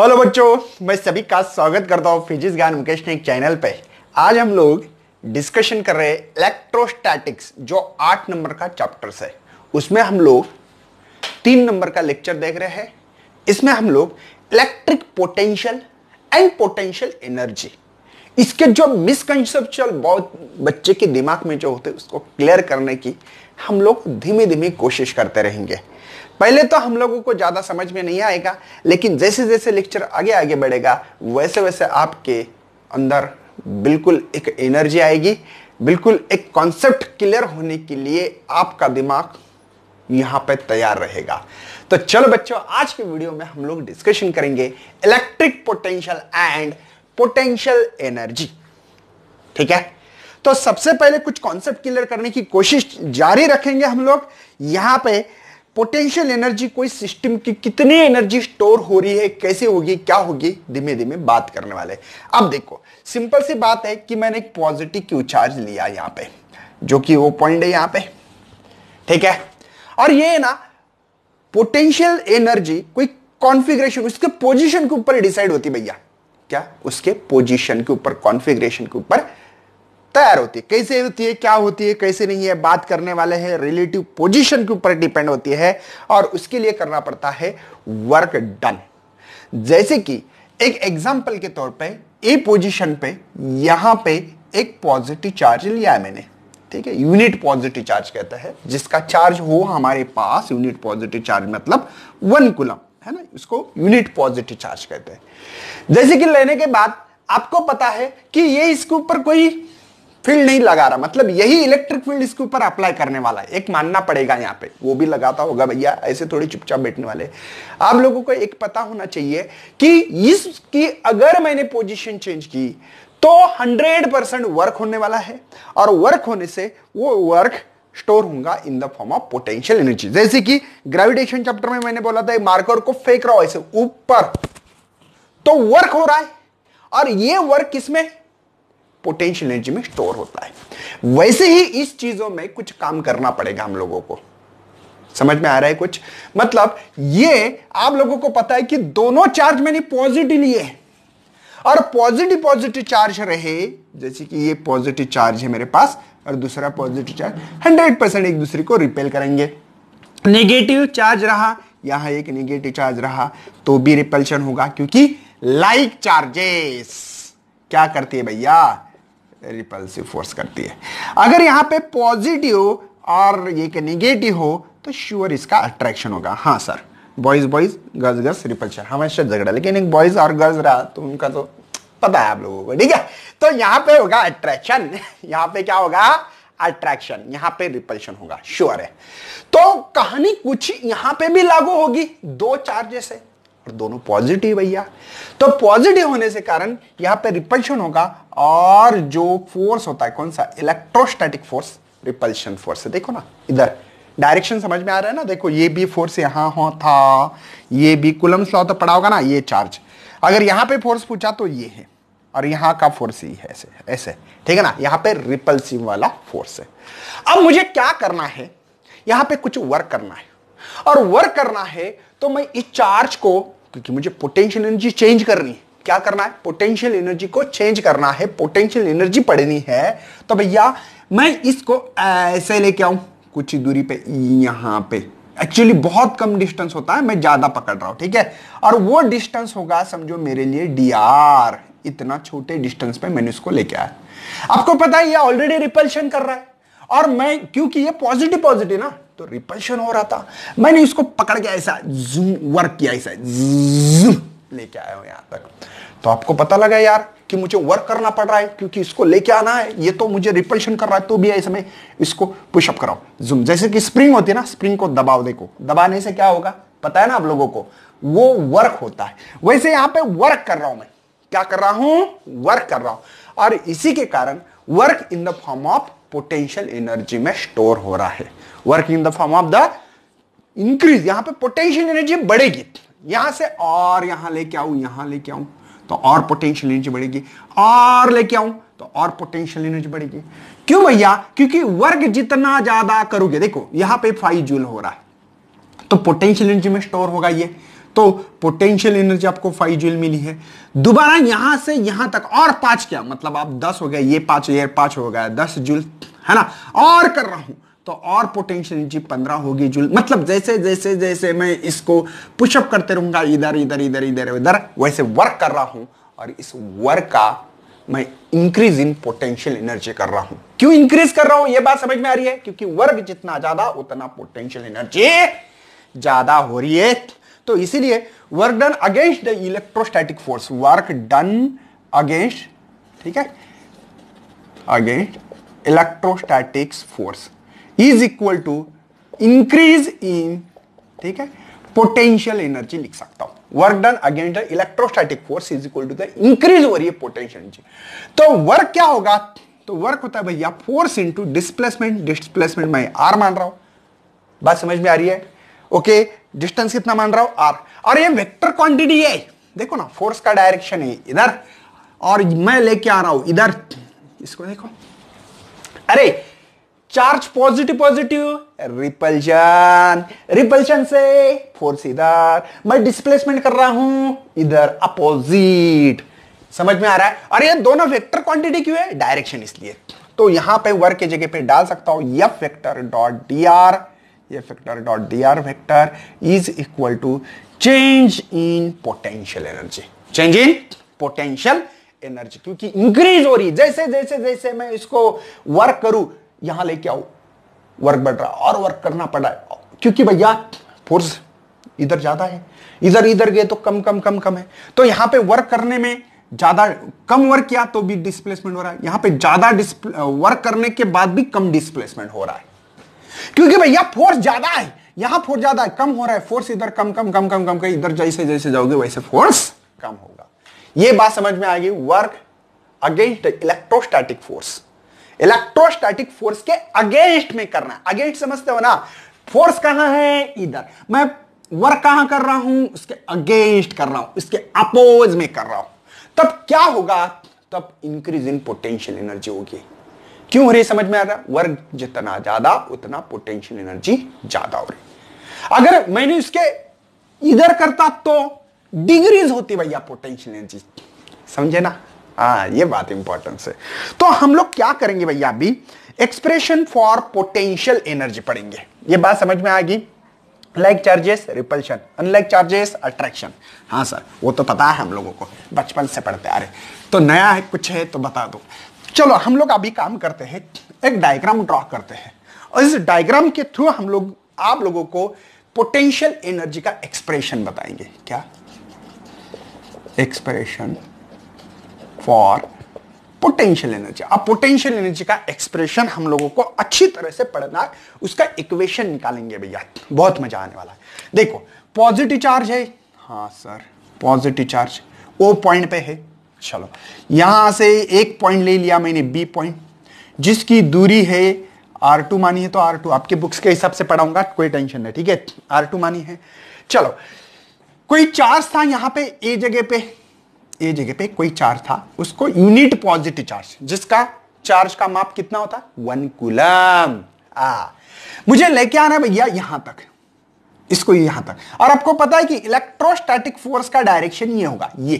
Hello बच्चों मैं सभी का स्वागत करता हूँ फिजिक्स ज्ञान मुकेश ने एक चैनल पे आज हम लोग डिस्कशन कर रहे हैं इलेक्ट्रोस्टैटिक्स जो आठ नंबर का चैप्टर है उसमें हम लोग तीन नंबर का लेक्चर देख रहे हैं इसमें हम लोग electric potential and potential energy इसके जो मिसकंसेप्चुअल बहुत बच्चे के दिमाग में जो होते उसको क्लियर करने की हम लोग धीमे धीमे कोशिश करते रहेंगे पहले तो हम लोगों को ज़्यादा समझ में नहीं आएगा लेकिन जैसे जैसे लेक्चर आगे आगे बढ़ेगा वैसे वैसे आपके अंदर बिल्कुल एक एनर्जी आएगी बिल्कुल एक कॉन्सेप्ट क्लियर होने के लिए आपका दिमाग यहां पे तैयार रहेगा तो चलो बच्चों आज के वीडियो में हम लोग डिस्कशन करेंगे electric potential and potential energy ठीक है तो सबसे पहले कुछ कॉन्सेप्ट क्लियर करने की कोशिश जारी रखेंगे हम लोग यहां पे पोटेंशियल एनर्जी कोई सिस्टम की कितनी एनर्जी स्टोर हो रही है कैसे होगी क्या होगी धीमे धीमे बात करने वाले अब देखो सिंपल सी बात है कि मैंने एक पॉजिटिव क्यू चार्ज लिया यहां पे जो कि वो पॉइंट है यहां पे ठीक है और ये ना पोटेंशियल एनर्जी कोई कॉन्फिग्रेशन उसके पोजीशन के ऊपर डिसाइड होती भैया क्या उसके पोजीशन के ऊपर कॉन्फिग्रेशन के ऊपर तैयार होती है कैसे होती है क्या होती है कैसे नहीं है बात करने वाले हैं रिलेटिव पोजीशन के ऊपर डिपेंड होती है और उसके लिए करना पड़ता है वर्क डन जैसे कि एक एग्जांपल के तौर पे ए पोजीशन पे यहां पे एक पॉजिटिव चार्ज लिया है मैंने ठीक है यूनिट पॉजिटिव चार्ज कहता है जिसका चार्ज हो हमारे पास यूनिट पॉजिटिव चार्ज मतलब वन कुलम है ना इसको यूनिट पॉजिटिव चार्ज कहते हैं जैसे कि लेने के बाद आपको पता है कि ये इसके ऊपर कोई फील्ड नहीं लगा रहा मतलब यही इलेक्ट्रिक फील्ड इसके ऊपर अप्लाई करने वाला है एक मानना पड़ेगा यहाँ पे वो भी लगाता होगा भैया ऐसे थोड़ी चुपचाप बैठने वाले आप लोगों को एक पता होना चाहिए कि इसकी अगर मैंने पोजीशन चेंज की तो 100 परसेंट वर्क होने वाला है और वर्क होने से वो वर्क स्टोर होगा in the form of potential energy जैसे कि ग्रेविटेशन चैप्टर में मैंने बोला था मार्कर को फेंक रहा हो ऐसे ऊपर तो वर्क हो रहा है और ये वर्क किसमें पोटेंशियल एनर्जी में स्टोर होता है वैसे ही इस चीजों में कुछ काम करना पड़ेगा हम लोगों को समझ में आ रहा है कुछ मतलब ये आप लोगों को पता है कि दोनों चार्ज मैंने पॉजिटिव लिए और पॉजिटिव पॉजिटिव चार्ज रहे जैसे कि ये पॉजिटिव चार्ज है मेरे पास और दूसरा पॉजिटिव चार्ज हंड्रेड परसेंट एक दूसरे को रिपेल करेंगे नेगेटिव चार्ज रहा यहां एक नेगेटिव चार्ज रहा तो भी रिपल्शन होगा क्योंकि लाइक like चार्जेस क्या करती है भैया रिपल्सिव फोर्स करती है अगर यहाँ पे पॉजिटिव और ये कि नेगेटिव हो तो श्योर इसका अट्रैक्शन होगा हाँ sir boys boys girls girls repulsion हमेशा झगड़ा लेकिन एक बॉयज और गर्ल्स रहा तो उनका तो पता है आप लोगों को ठीक है तो यहाँ पे होगा अट्रैक्शन यहाँ पे क्या होगा अट्रैक्शन यहाँ पे रिपल्शन होगा श्योर है तो कहानी कुछ यहाँ पे भी लागू होगी दो चार्जेस है और दोनों पॉजिटिव भैया तो पॉजिटिव होने से कारण यहां पे रिपल्शन होगा और जो फोर्स होता है कौन सा इलेक्ट्रोस्टैटिक फोर्स रिपल्शन फोर्स देखो ना इधर डायरेक्शन समझ में आ रहा है ना देखो ये भी फोर्स यहां हो था ये भी कुलम लॉ तो पड़ा होगा ना ये चार्ज अगर यहां पे फोर्स पूछा तो ये है और यहां का फोर्स ही है ऐसे ऐसे ठीक है ना यहां पे रिपल्सिव वाला फोर्स है अब मुझे क्या करना है यहां पे कुछ वर्क करना है और वर्क करना है तो मैं इस चार्ज को क्योंकि मुझे पोटेंशियल एनर्जी चेंज करनी है क्या करना है पोटेंशियल एनर्जी को चेंज करना है पोटेंशियल एनर्जी पढ़नी है तो भैया मैं इसको ऐसे लेके आऊं कुछ ही दूरी पे यहां पे एक्चुअली बहुत कम डिस्टेंस होता है मैं ज्यादा पकड़ रहा हूं ठीक है और वो डिस्टेंस होगा समझो मेरे लिए डी आर इतना छोटे डिस्टेंस पे मैंने इसको लेके आया आपको पता है ये ऑलरेडी रिपल्शन कर रहा है और मैं क्योंकि ये पॉजिटिव पॉजिटिव ना तो रिपल्शन हो रहा था मैंने इसको पकड़ के ऐसा जूम वर्क किया ऐसा जूम लेके आया हूं यहां तक तो आपको पता लगा यार कि मुझे वर्क करना पड़ रहा है क्योंकि इसको लेके आना है ये तो मुझे रिपल्शन कर रहा है तो भी ऐसे में इसको पुशअप कराओ जूम जैसे कि स्प्रिंग होती है ना स्प्रिंग को दबाव देखो दबाने से क्या होगा पता है ना आप लोगों को वो वर्क होता है वैसे यहां पे वर्क कर रहा हूं मैं क्या कर रहा हूं वर्क कर रहा हूं और इसी के कारण work in the form of potential energy में स्टोर हो रहा है work in the form of the increase यहां पे पोटेंशियल एनर्जी बढ़ेगी यहां से और यहां लेके आऊं यहां लेके आऊं तो और पोटेंशियल एनर्जी बढ़ेगी और लेके आऊं तो और पोटेंशियल एनर्जी बढ़ेगी क्यों भैया क्योंकि वर्क जितना ज्यादा करोगे देखो यहां पे फाइव जूल हो रहा है तो पोटेंशियल एनर्जी में स्टोर होगा ये तो पोटेंशियल एनर्जी आपको फाइव जूल मिली है दोबारा यहां से यहां तक और पांच क्या मतलब आप दस हो गया ये पांच ये पांच हो गया दस जूल है ना और कर रहा हूं तो और पोटेंशियल एनर्जी पंद्रह होगी जूल मतलब जैसे जैसे जैसे मैं इसको पुशअप करते रहूंगा इधर इधर इधर इधर उधर वैसे वर्क कर रहा हूं और इस वर्क का मैं इंक्रीज इन पोटेंशियल एनर्जी कर रहा हूं क्यों इंक्रीज कर रहा हूं यह बात समझ में आ रही है क्योंकि वर्ग जितना ज्यादा उतना पोटेंशियल एनर्जी ज्यादा हो रही है तो इसीलिए work done against the electrostatic force work done against ठीक है against electrostatic force is equal to increase in ठीक है पोटेंशियल एनर्जी लिख सकता हूं work done against the electrostatic force is equal to the increase हो रही है पोटेंशियल एनर्जी तो वर्क क्या होगा तो वर्क होता है भैया फोर्स इनटू डिस्प्लेसमेंट डिस्प्लेसमेंट मैं आर मान रहा हूं बात समझ में आ रही है ओके डिस्टेंस कितना मान रहा हूं आर और ये वेक्टर क्वांटिटी है देखो ना फोर्स का डायरेक्शन है इधर और मैं लेके आ रहा हूं इधर इसको देखो अरे charge positive positive repulsion repulsion से फोर्स इधर मैं डिस्प्लेसमेंट कर रहा हूं इधर अपोजिट समझ में आ रहा है और ये दोनों वेक्टर क्वांटिटी क्यों है डायरेक्शन इसलिए तो यहां पे वर्क के जगह पे डाल सकता हूं F vector dot D R ये dot D R vector is equal to change in potential energy change in potential energy क्योंकि इंक्रीज हो रही है जैसे जैसे जैसे मैं इसको वर्क करूं यहां लेके आऊ वर्क बढ़ रहा और वर्क करना पड़ा क्योंकि भैया फोर्स इधर ज्यादा है इधर इधर गए तो कम कम कम कम है तो यहां पे वर्क करने में ज्यादा कम वर्क किया तो भी डिस्प्लेसमेंट हो रहा है यहां पे ज्यादा वर्क करने के बाद भी कम डिस्प्लेसमेंट हो रहा है क्योंकि भैया फोर्स ज्यादा है यहां फोर्स ज्यादा है कम हो रहा है फोर्स इधर कम कम कम कम कम कम इधर जैसे जैसे जाओगे वैसे फोर्स कम होगा यह बात समझ में आएगी work against electrostatic force electrostatic force के अगेंस्ट में करना है अगेंस्ट समझते हो ना फोर्स कहां है इधर मैं वर्क कहां कर रहा हूं उसके अगेंस्ट कर रहा हूं इसके अपोज में कर रहा हूं तब क्या होगा तब इंक्रीज इन पोटेंशियल एनर्जी होगी क्यों हो रही समझ में आ रहा वर्ग जितना ज्यादा उतना पोटेंशियल एनर्जी ज्यादा हो रही अगर मैंने इसके इधर करता तो डिग्रीज होती भैया पोटेंशियल एनर्जी समझे ना आ, हाँ, ये बात इंपॉर्टेंस है तो हम लोग क्या करेंगे भैया अभी एक्सप्रेशन फॉर पोटेंशियल एनर्जी पढ़ेंगे ये बात समझ में आएगी like charges repulsion unlike charges attraction हाँ सर वो तो पता है हम लोगों को बचपन से पढ़ते आ रहे तो नया है कुछ है तो बता दो चलो हम लोग अभी काम करते हैं एक डायग्राम ड्रॉ करते हैं और इस डायग्राम के थ्रू हम लोग आप लोगों को पोटेंशियल एनर्जी का एक्सप्रेशन बताएंगे क्या एक्सप्रेशन फॉर पोटेंशियल एनर्जी अब पोटेंशियल एनर्जी का एक्सप्रेशन हम लोगों को अच्छी तरह से पढ़ना है उसका इक्वेशन निकालेंगे भैया बहुत मजा आने वाला है देखो पॉजिटिव चार्ज है हाँ sir positive charge O point पे है चलो यहां से एक पॉइंट ले लिया मैंने बी पॉइंट जिसकी दूरी है आर टू मानी है तो आर टू आपके बुक्स के हिसाब से पढ़ाऊंगा कोई टेंशन नहीं ठीक है आर टू मानी है चलो कोई चार्ज था यहां पे ए जगह पे ए जगह पे कोई चार्ज था उसको यूनिट पॉजिटिव चार्ज जिसका चार्ज का माप कितना होता वन कुलम आ मुझे लेके आना है भैया यहां तक इसको यहां तक और आपको पता है कि इलेक्ट्रोस्टैटिक फोर्स का डायरेक्शन ये होगा ये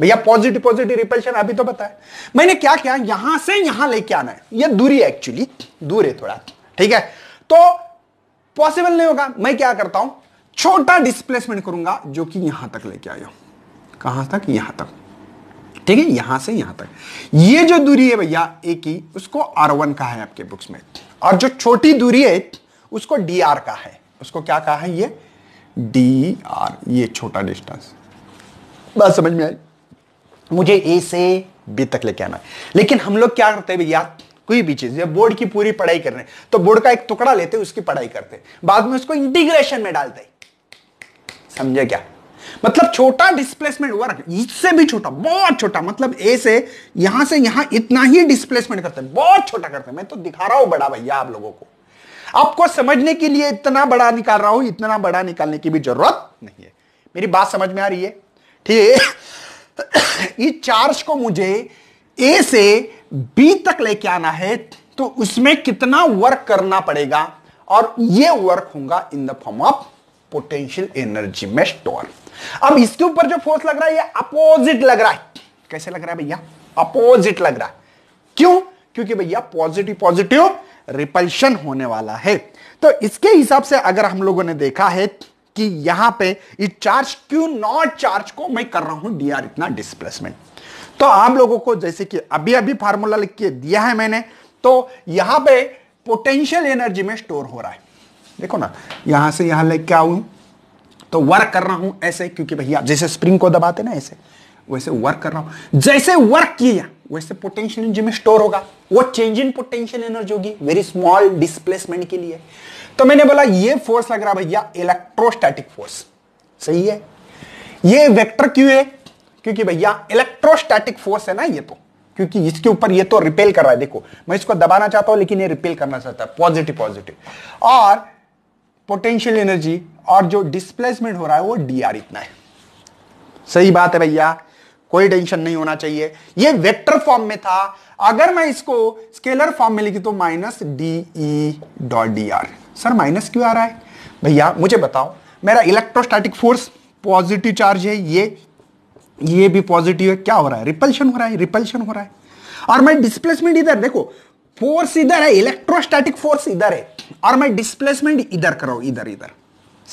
भैया पॉजिटिव पॉजिटिव रिपल्शन अभी तो बताया मैंने क्या किया यहां से यहां लेके आना है ये दूरी एक्चुअली दूर है थोड़ा ठीक है तो पॉसिबल नहीं होगा मैं क्या करता हूं छोटा डिस्प्लेसमेंट करूंगा जो कि यहां तक लेके आया कहां तक यहां तक ठीक है यहां से यहां तक ये जो दूरी है भैया एक ही उसको आर वन का है आपके बुक्स में और जो छोटी दूरी है उसको डी आर का है उसको क्या कहा है ये डी आर ये छोटा डिस्टेंस बात समझ में आई मुझे ए से बी तक लेके आना लेकिन हम लोग क्या करते हैं भैया कोई भी चीज बोर्ड की पूरी पढ़ाई कर रहे हैं तो बोर्ड का एक टुकड़ा लेते उसकी पढ़ाई करते बाद में उसको इंटीग्रेशन में डालते समझे क्या मतलब छोटा डिस्प्लेसमेंट वर्क इससे भी छोटा बहुत छोटा मतलब ए से यहां से यहां इतना ही डिस्प्लेसमेंट करते हैं बहुत छोटा करते हैं मैं तो दिखा रहा हूं बड़ा भैया आप लोगों को आपको समझने के लिए इतना बड़ा निकाल रहा हूं इतना बड़ा निकालने की भी जरूरत नहीं है मेरी बात समझ में आ रही है ठीक है ये चार्ज को मुझे ए से बी तक लेके आना है तो उसमें कितना वर्क करना पड़ेगा और ये वर्क होगा in the form of potential energy में स्टोर अब इसके ऊपर जो फोर्स लग रहा है ये अपोजिट लग रहा है कैसे लग रहा है भैया अपोजिट लग रहा है क्यों क्योंकि भैया पॉजिटिव पॉजिटिव रिपल्शन होने वाला है तो इसके हिसाब से अगर हम लोगों ने देखा है कि यहां पे ये चार्ज क्यू नॉट चार्ज को मैं कर रहा हूं डीआर इतना डिस्प्लेसमेंट तो आप लोगों को जैसे कि अभी अभी फार्मूला लिख के दिया है मैंने तो यहां पे पोटेंशियल एनर्जी में स्टोर हो रहा है देखो ना यहां से यहां लेके आऊ तो वर्क कर रहा हूं ऐसे क्योंकि भैया जैसे स्प्रिंग को दबाते ना ऐसे वैसे वर्क कर रहा हूं जैसे वर्क किया वैसे पोटेंशियल एनर्जी में स्टोर होगा वो चेंज इन पोटेंशियल एनर्जी होगी वेरी स्मॉल डिस्प्लेसमेंट के लिए तो मैंने बोला ये फोर्स लग रहा भैया इलेक्ट्रोस्टैटिक फोर्स सही है ये वेक्टर क्यों है क्योंकि भैया इलेक्ट्रोस्टैटिक फोर्स है ना ये तो क्योंकि इसके ऊपर ये तो रिपेल कर रहा है देखो मैं इसको दबाना चाहता हूं लेकिन ये रिपेल करना चाहता है पॉजिटिव पॉजिटिव और पोटेंशियल एनर्जी और जो डिस्प्लेसमेंट हो रहा है वो डी आर इतना है सही बात है भैया कोई टेंशन नहीं होना चाहिए ये वेक्टर फॉर्म में था अगर मैं इसको स्केलर फॉर्म में लिखी तो minus D E dot D R sir minus क्यों आ रहा है भैया मुझे बताओ मेरा इलेक्ट्रोस्टैटिक फोर्स पॉजिटिव चार्ज है ये ये भी पॉजिटिव है क्या हो रहा है रिपल्शन हो रहा है रिपल्शन हो रहा है और मैं डिस्प्लेसमेंट इधर देखो फोर्स इधर है इलेक्ट्रोस्टैटिक फोर्स इधर है और मैं डिस्प्लेसमेंट इधर करो इधर इधर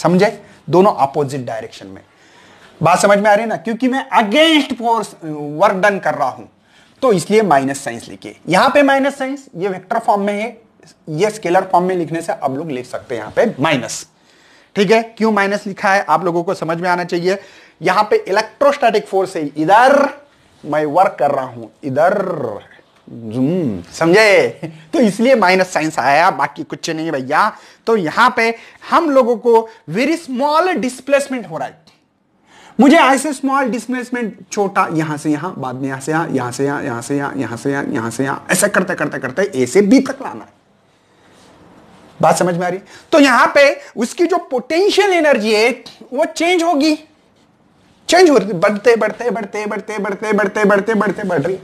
समझे दोनों अपोजिट डायरेक्शन में बात समझ में आ रही है ना क्योंकि मैं अगेंस्ट फोर्स वर्क डन कर रहा हूं तो इसलिए माइनस साइंस लिखिए यहां पे माइनस साइंस ये वेक्टर फॉर्म में है ये स्केलर फॉर्म में लिखने से आप लोग लिख सकते हैं यहां पे माइनस ठीक है क्यों माइनस लिखा है आप लोगों को समझ में आना चाहिए यहां पे इलेक्ट्रोस्टैटिक फोर्स है इधर मैं वर्क कर रहा हूं इधर समझे तो इसलिए माइनस साइंस आया बाकी कुछ नहीं भैया तो यहां पे हम लोगों को वेरी स्मॉल डिस्प्लेसमेंट हो रहा है मुझे ऐसे स्मॉल डिस्प्लेसमेंट छोटा यहां से यहां बाद में यहां से यहां यहां से यहां यहां से यहां यहां से यहां ऐसा करते करते करते ए से बी तक लाना है बात समझ में आ रही तो यहां पे उसकी जो पोटेंशियल एनर्जी है वो चेंज होगी चेंज हो रही बढ़ते बढ़ते बढ़ते बढ़ते बढ़ते बढ़ते बढ़ते बढ़ते बढ़ रही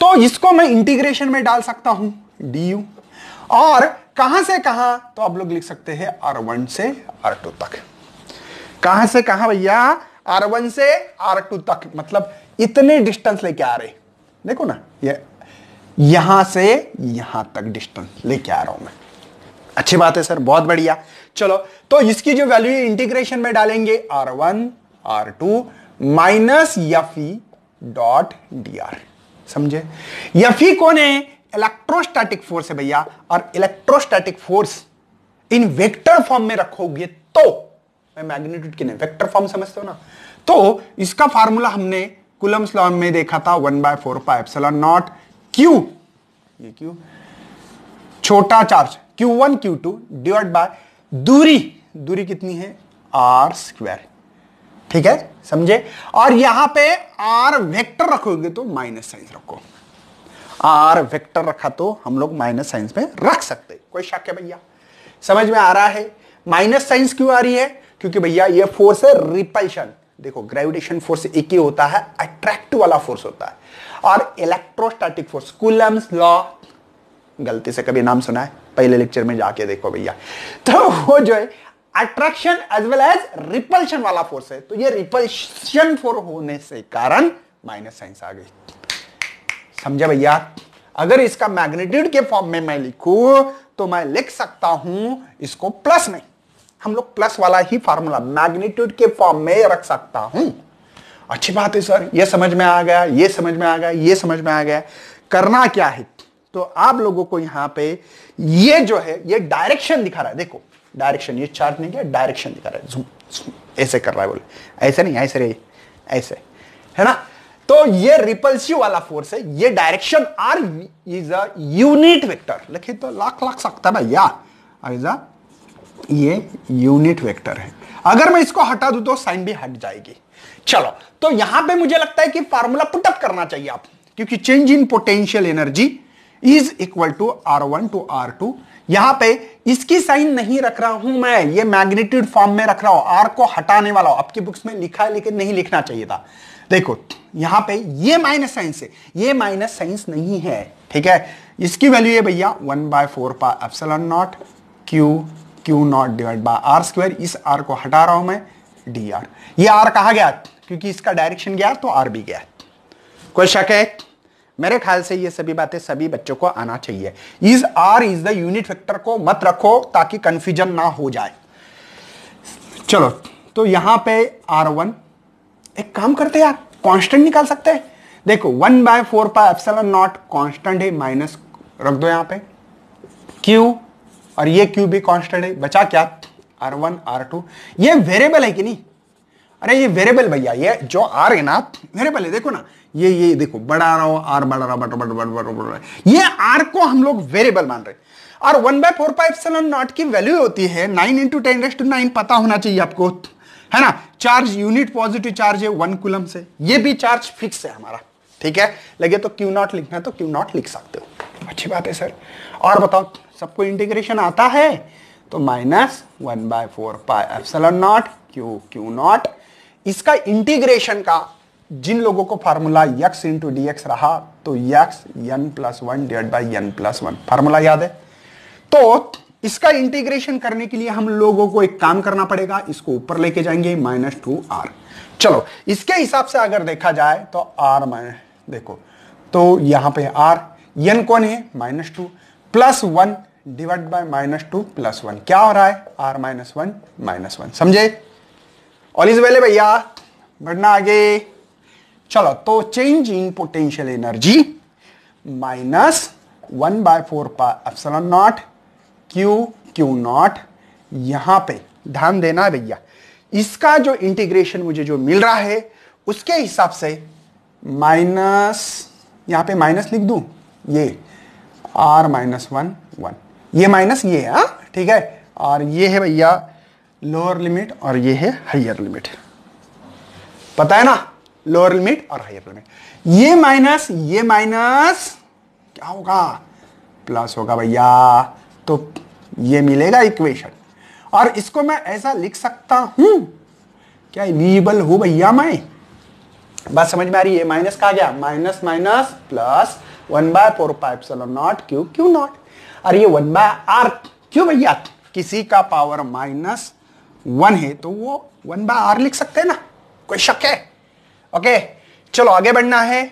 तो इसको मैं इंटीग्रेशन में डाल सकता हूं डी यू और कहां से कहां तो आप लोग लिख सकते हैं आर वन से आर टू तक कहां से कहां भैया आर वन से आर टू तक मतलब इतने डिस्टेंस लेके आ रहे देखो ना ये यहां से यहां तक डिस्टेंस लेके आ रहा हूं मैं अच्छी बात है सर बहुत बढ़िया चलो तो इसकी जो वैल्यू इंटीग्रेशन में डालेंगे R one R two minus F dot D R समझे यफी e कौन है इलेक्ट्रोस्टैटिक फोर्स है भैया और electrostatic force in vector form में रखोगे तो मैं मैग्नीट्यूड के नहीं वेक्टर फॉर्म समझते हो ना तो इसका फार्मूला हमने कुलम्स लॉ में देखा था one by four pi epsilon naught Q ये क्यू छोटा charge one Q two divide by दूरी दूरी कितनी है आर स्क्वायर ठीक है समझे और यहां पे आर वेक्टर रखोगे तो माइनस साइंस रखो आर वेक्टर रखा तो हम लोग माइनस साइंस में रख सकते कोई शक है भैया समझ में आ रहा है माइनस साइंस क्यों आ रही है क्योंकि भैया ये फोर्स है रिपल्शन देखो ग्रेविटेशन फोर्स एक ही होता है अट्रैक्ट वाला फोर्स होता है और इलेक्ट्रोस्टैटिक फोर्स कुलम्स लॉ गलती से कभी नाम सुना है पहले लेक्चर में जाके देखो भैया तो वो जो है attraction as well as repulsion वाला फोर्स है तो ये रिपल्शन फोर होने से कारण माइनस साइंस आ गई समझा भैया अगर इसका मैग्नेट्यूड के फॉर्म में मैं लिखू तो मैं लिख सकता हूं इसको प्लस में हम लोग प्लस वाला ही फॉर्मूला मैग्नेट्यूड के फॉर्म में रख सकता हूं अच्छी बात है सर ये समझ में आ गया ये समझ में आ गया ये समझ में आ गया करना क्या है तो आप लोगों को यहां पे ये जो है ये डायरेक्शन दिखा रहा है देखो डायरेक्शन ये चार्ट नहीं किया डायरेक्शन दिखा रहा है जूम, ऐसे कर रहा है बोले ऐसे नहीं ऐसे रही ऐसे है ना तो ये रिपल्सिव वाला फोर्स है ये direction R is a unit vector लिखे तो लाख लाख सकता है या इज अ ये यूनिट वेक्टर है अगर मैं इसको हटा दू तो साइन भी हट जाएगी चलो तो यहां पे मुझे लगता है कि फार्मूला पुटअप करना चाहिए आप क्योंकि change in potential energy is equal to R one to R two यहां पे इसकी साइन नहीं रख रहा हूं मैं ये मैग्नेट्यूड फॉर्म में रख रहा हूं आर को हटाने वाला हूं आपकी बुक्स में लिखा है लेकिन नहीं लिखना चाहिए था देखो यहां पे ये माइनस साइंस है ये माइनस साइंस नहीं है ठीक है इसकी वैल्यू है भैया one by four pi epsilon naught Q Q naught divide by R square इस आर को हटा रहा हूं मैं डी आर ये आर कहा गया क्योंकि इसका डायरेक्शन गया तो आर भी गया कोई शक है मेरे ख्याल से ये सभी बातें सभी बच्चों को आना चाहिए is R is the unit factor को मत रखो ताकि कंफ्यूजन ना हो जाए चलो तो यहां पे आर वन एक काम करते यार कांस्टेंट निकाल सकते हैं देखो one by four pi epsilon naught constant है माइनस रख दो यहां पे क्यू और ये क्यू भी कॉन्स्टेंट है बचा क्या आर वन आर टू ये वेरिएबल है कि नहीं अरे ये वेरिएबल भैया ये जो आर है ना वेरिएबल है देखो ना ये ये देखो बढ़ा रहा हो आर बढ़ा रहा बढ़ बढ़ बढ़ बढ़ बढ़ ये आर को हम लोग वेरिएबल मान रहे और one by four pi epsilon naught की वैल्यू होती है nine into ten raised to nine पता होना चाहिए आपको है ना चार्ज यूनिट पॉजिटिव चार्ज है वन कुलम से ये भी चार्ज फिक्स है हमारा ठीक है लगे तो क्यू नॉट लिखना है तो क्यू नॉट लिख सकते हो अच्छी बात है सर और बताओ सबको इंटीग्रेशन आता है तो minus one by four pi F naught Q Q naught इसका इंटीग्रेशन का जिन लोगों को formula X into D X रहा तो X N plus one divide by N plus one formula याद है तो इसका इंटीग्रेशन करने के लिए हम लोगों को एक काम करना पड़ेगा इसको ऊपर लेके जाएंगे माइनस टू आर चलो इसके हिसाब से अगर देखा जाए तो आर माइनस देखो तो यहां पे आर एन कौन है minus two plus one divide by minus two plus one क्या हो रहा है R minus one minus one समझे ऑल इज वेल भैया बढ़ना आगे चलो तो change in potential energy minus one by four epsilon naught Q Q naught यहां पे ध्यान देना भैया इसका जो इंटीग्रेशन मुझे जो मिल रहा है उसके हिसाब से माइनस यहां पे माइनस लिख दू ये आर माइनस वन वन ये माइनस ये है हाँ? ठीक है और ये है भैया लोअर लिमिट और ये है हायर लिमिट पता है ना लोअर लिमिट और हायर लिमिट ये माइनस ये माइनस क्या होगा प्लस होगा भैया तो ये मिलेगा इक्वेशन और इसको मैं ऐसा लिख सकता हूं क्या इलिजिबल हूं भैया मैं बात समझ में आ रही है माइनस कहा गया minus minus plus one by four pi naught Q Q naught और ये वन बाय आर क्यों भैया किसी का पावर माइनस वन है तो वो वन बाय आर लिख सकते हैं ना कोई शक है ओके चलो आगे बढ़ना है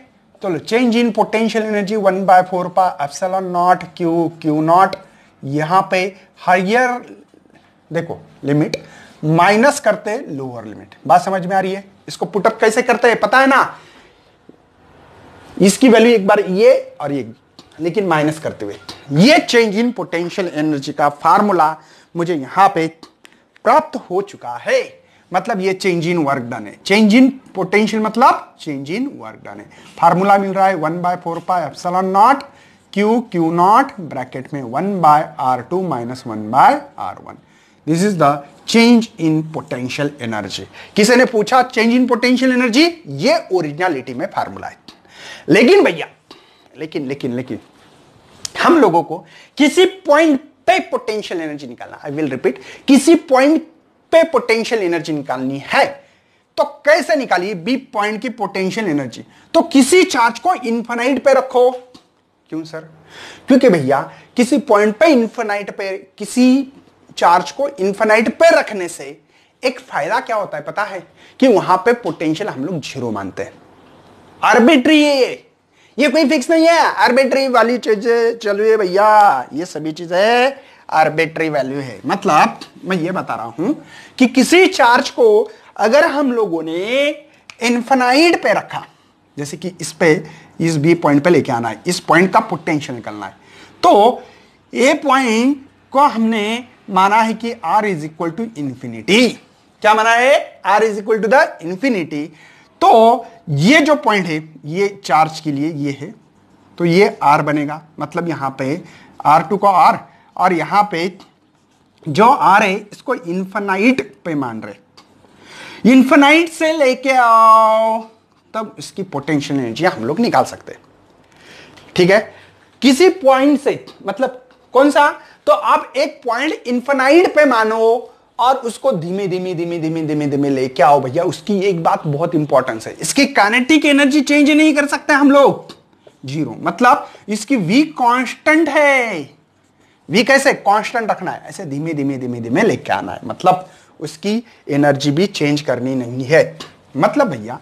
चलो change in potential energy one by four pi epsilon naught Q Q naught यहां पे हायर देखो लिमिट माइनस करते लोअर लिमिट बात समझ में आ रही है इसको पुटअप कैसे करते हैं पता है ना इसकी वैल्यू एक बार ये और ये लेकिन माइनस करते हुए ये चेंज इन पोटेंशियल एनर्जी का फार्मूला मुझे यहां पे प्राप्त हो चुका है मतलब ये चेंज इन वर्क डन है चेंज इन पोटेंशियल मतलब चेंज इन वर्क डन है फार्मूला मिल रहा है one by four pi epsilon naught Q Q naught bracket में one by R two minus one by R one this is the change in potential energy किसी ने पूछा change in potential energy ये originality में formula है लेकिन भैया लेकिन लेकिन लेकिन हम लोगों को किसी पॉइंट पे पोटेंशियल एनर्जी निकालना आई विल रिपीट किसी पॉइंट पे पोटेंशियल एनर्जी निकालनी है तो कैसे निकालिए बी पॉइंट की पोटेंशियल एनर्जी तो किसी चार्ज को इन्फेनाइट पे रखो क्यों सर क्योंकि भैया किसी पॉइंट पे इन्फेनाइट पे किसी चार्ज को इन्फेनाइट पे रखने से एक फायदा क्या होता है पता है कि वहां पे पोटेंशियल हम लोग जीरो मानते हैं आर्बिट्री ये ये कोई फिक्स नहीं है आर्बिट्री वाली चीजें चलो भैया ये सभी चीजें आर्बिट्री वैल्यू है मतलब मैं ये बता रहा हूं कि किसी चार्ज को अगर हम लोगों ने इन्फेनाइट पे रखा जैसे कि इस पे इस बी पॉइंट पे लेके आना है इस पॉइंट का पोटेंशियल निकलना है तो ए पॉइंट को हमने माना है कि are is equal to infinity क्या माना है R is equal to the infinity तो ये जो पॉइंट है ये चार्ज के लिए ये है तो ये आर बनेगा मतलब यहां पे आर टू का आर और यहां पे जो आ रहे इसको इन्फेनाइट पे मान रहे इन्फेनाइट से लेके आओ तब इसकी पोटेंशियल एनर्जी हम लोग निकाल सकते ठीक है किसी पॉइंट से मतलब कौन सा तो आप एक पॉइंट इन्फेनाइट पे मानो और उसको धीमे धीमे धीमे धीमे धीमे धीमे लेके आओ भैया उसकी एक बात बहुत इंपॉर्टेंस है इसकी कैनेटिक एनर्जी चेंज नहीं कर सकते हम लोग जीरो मतलब इसकी वी कांस्टेंट है वी कैसे कांस्टेंट रखना है ऐसे धीमे धीमे धीमे धीमे लेके आना है मतलब उसकी एनर्जी भी चेंज करनी नहीं है मतलब भैया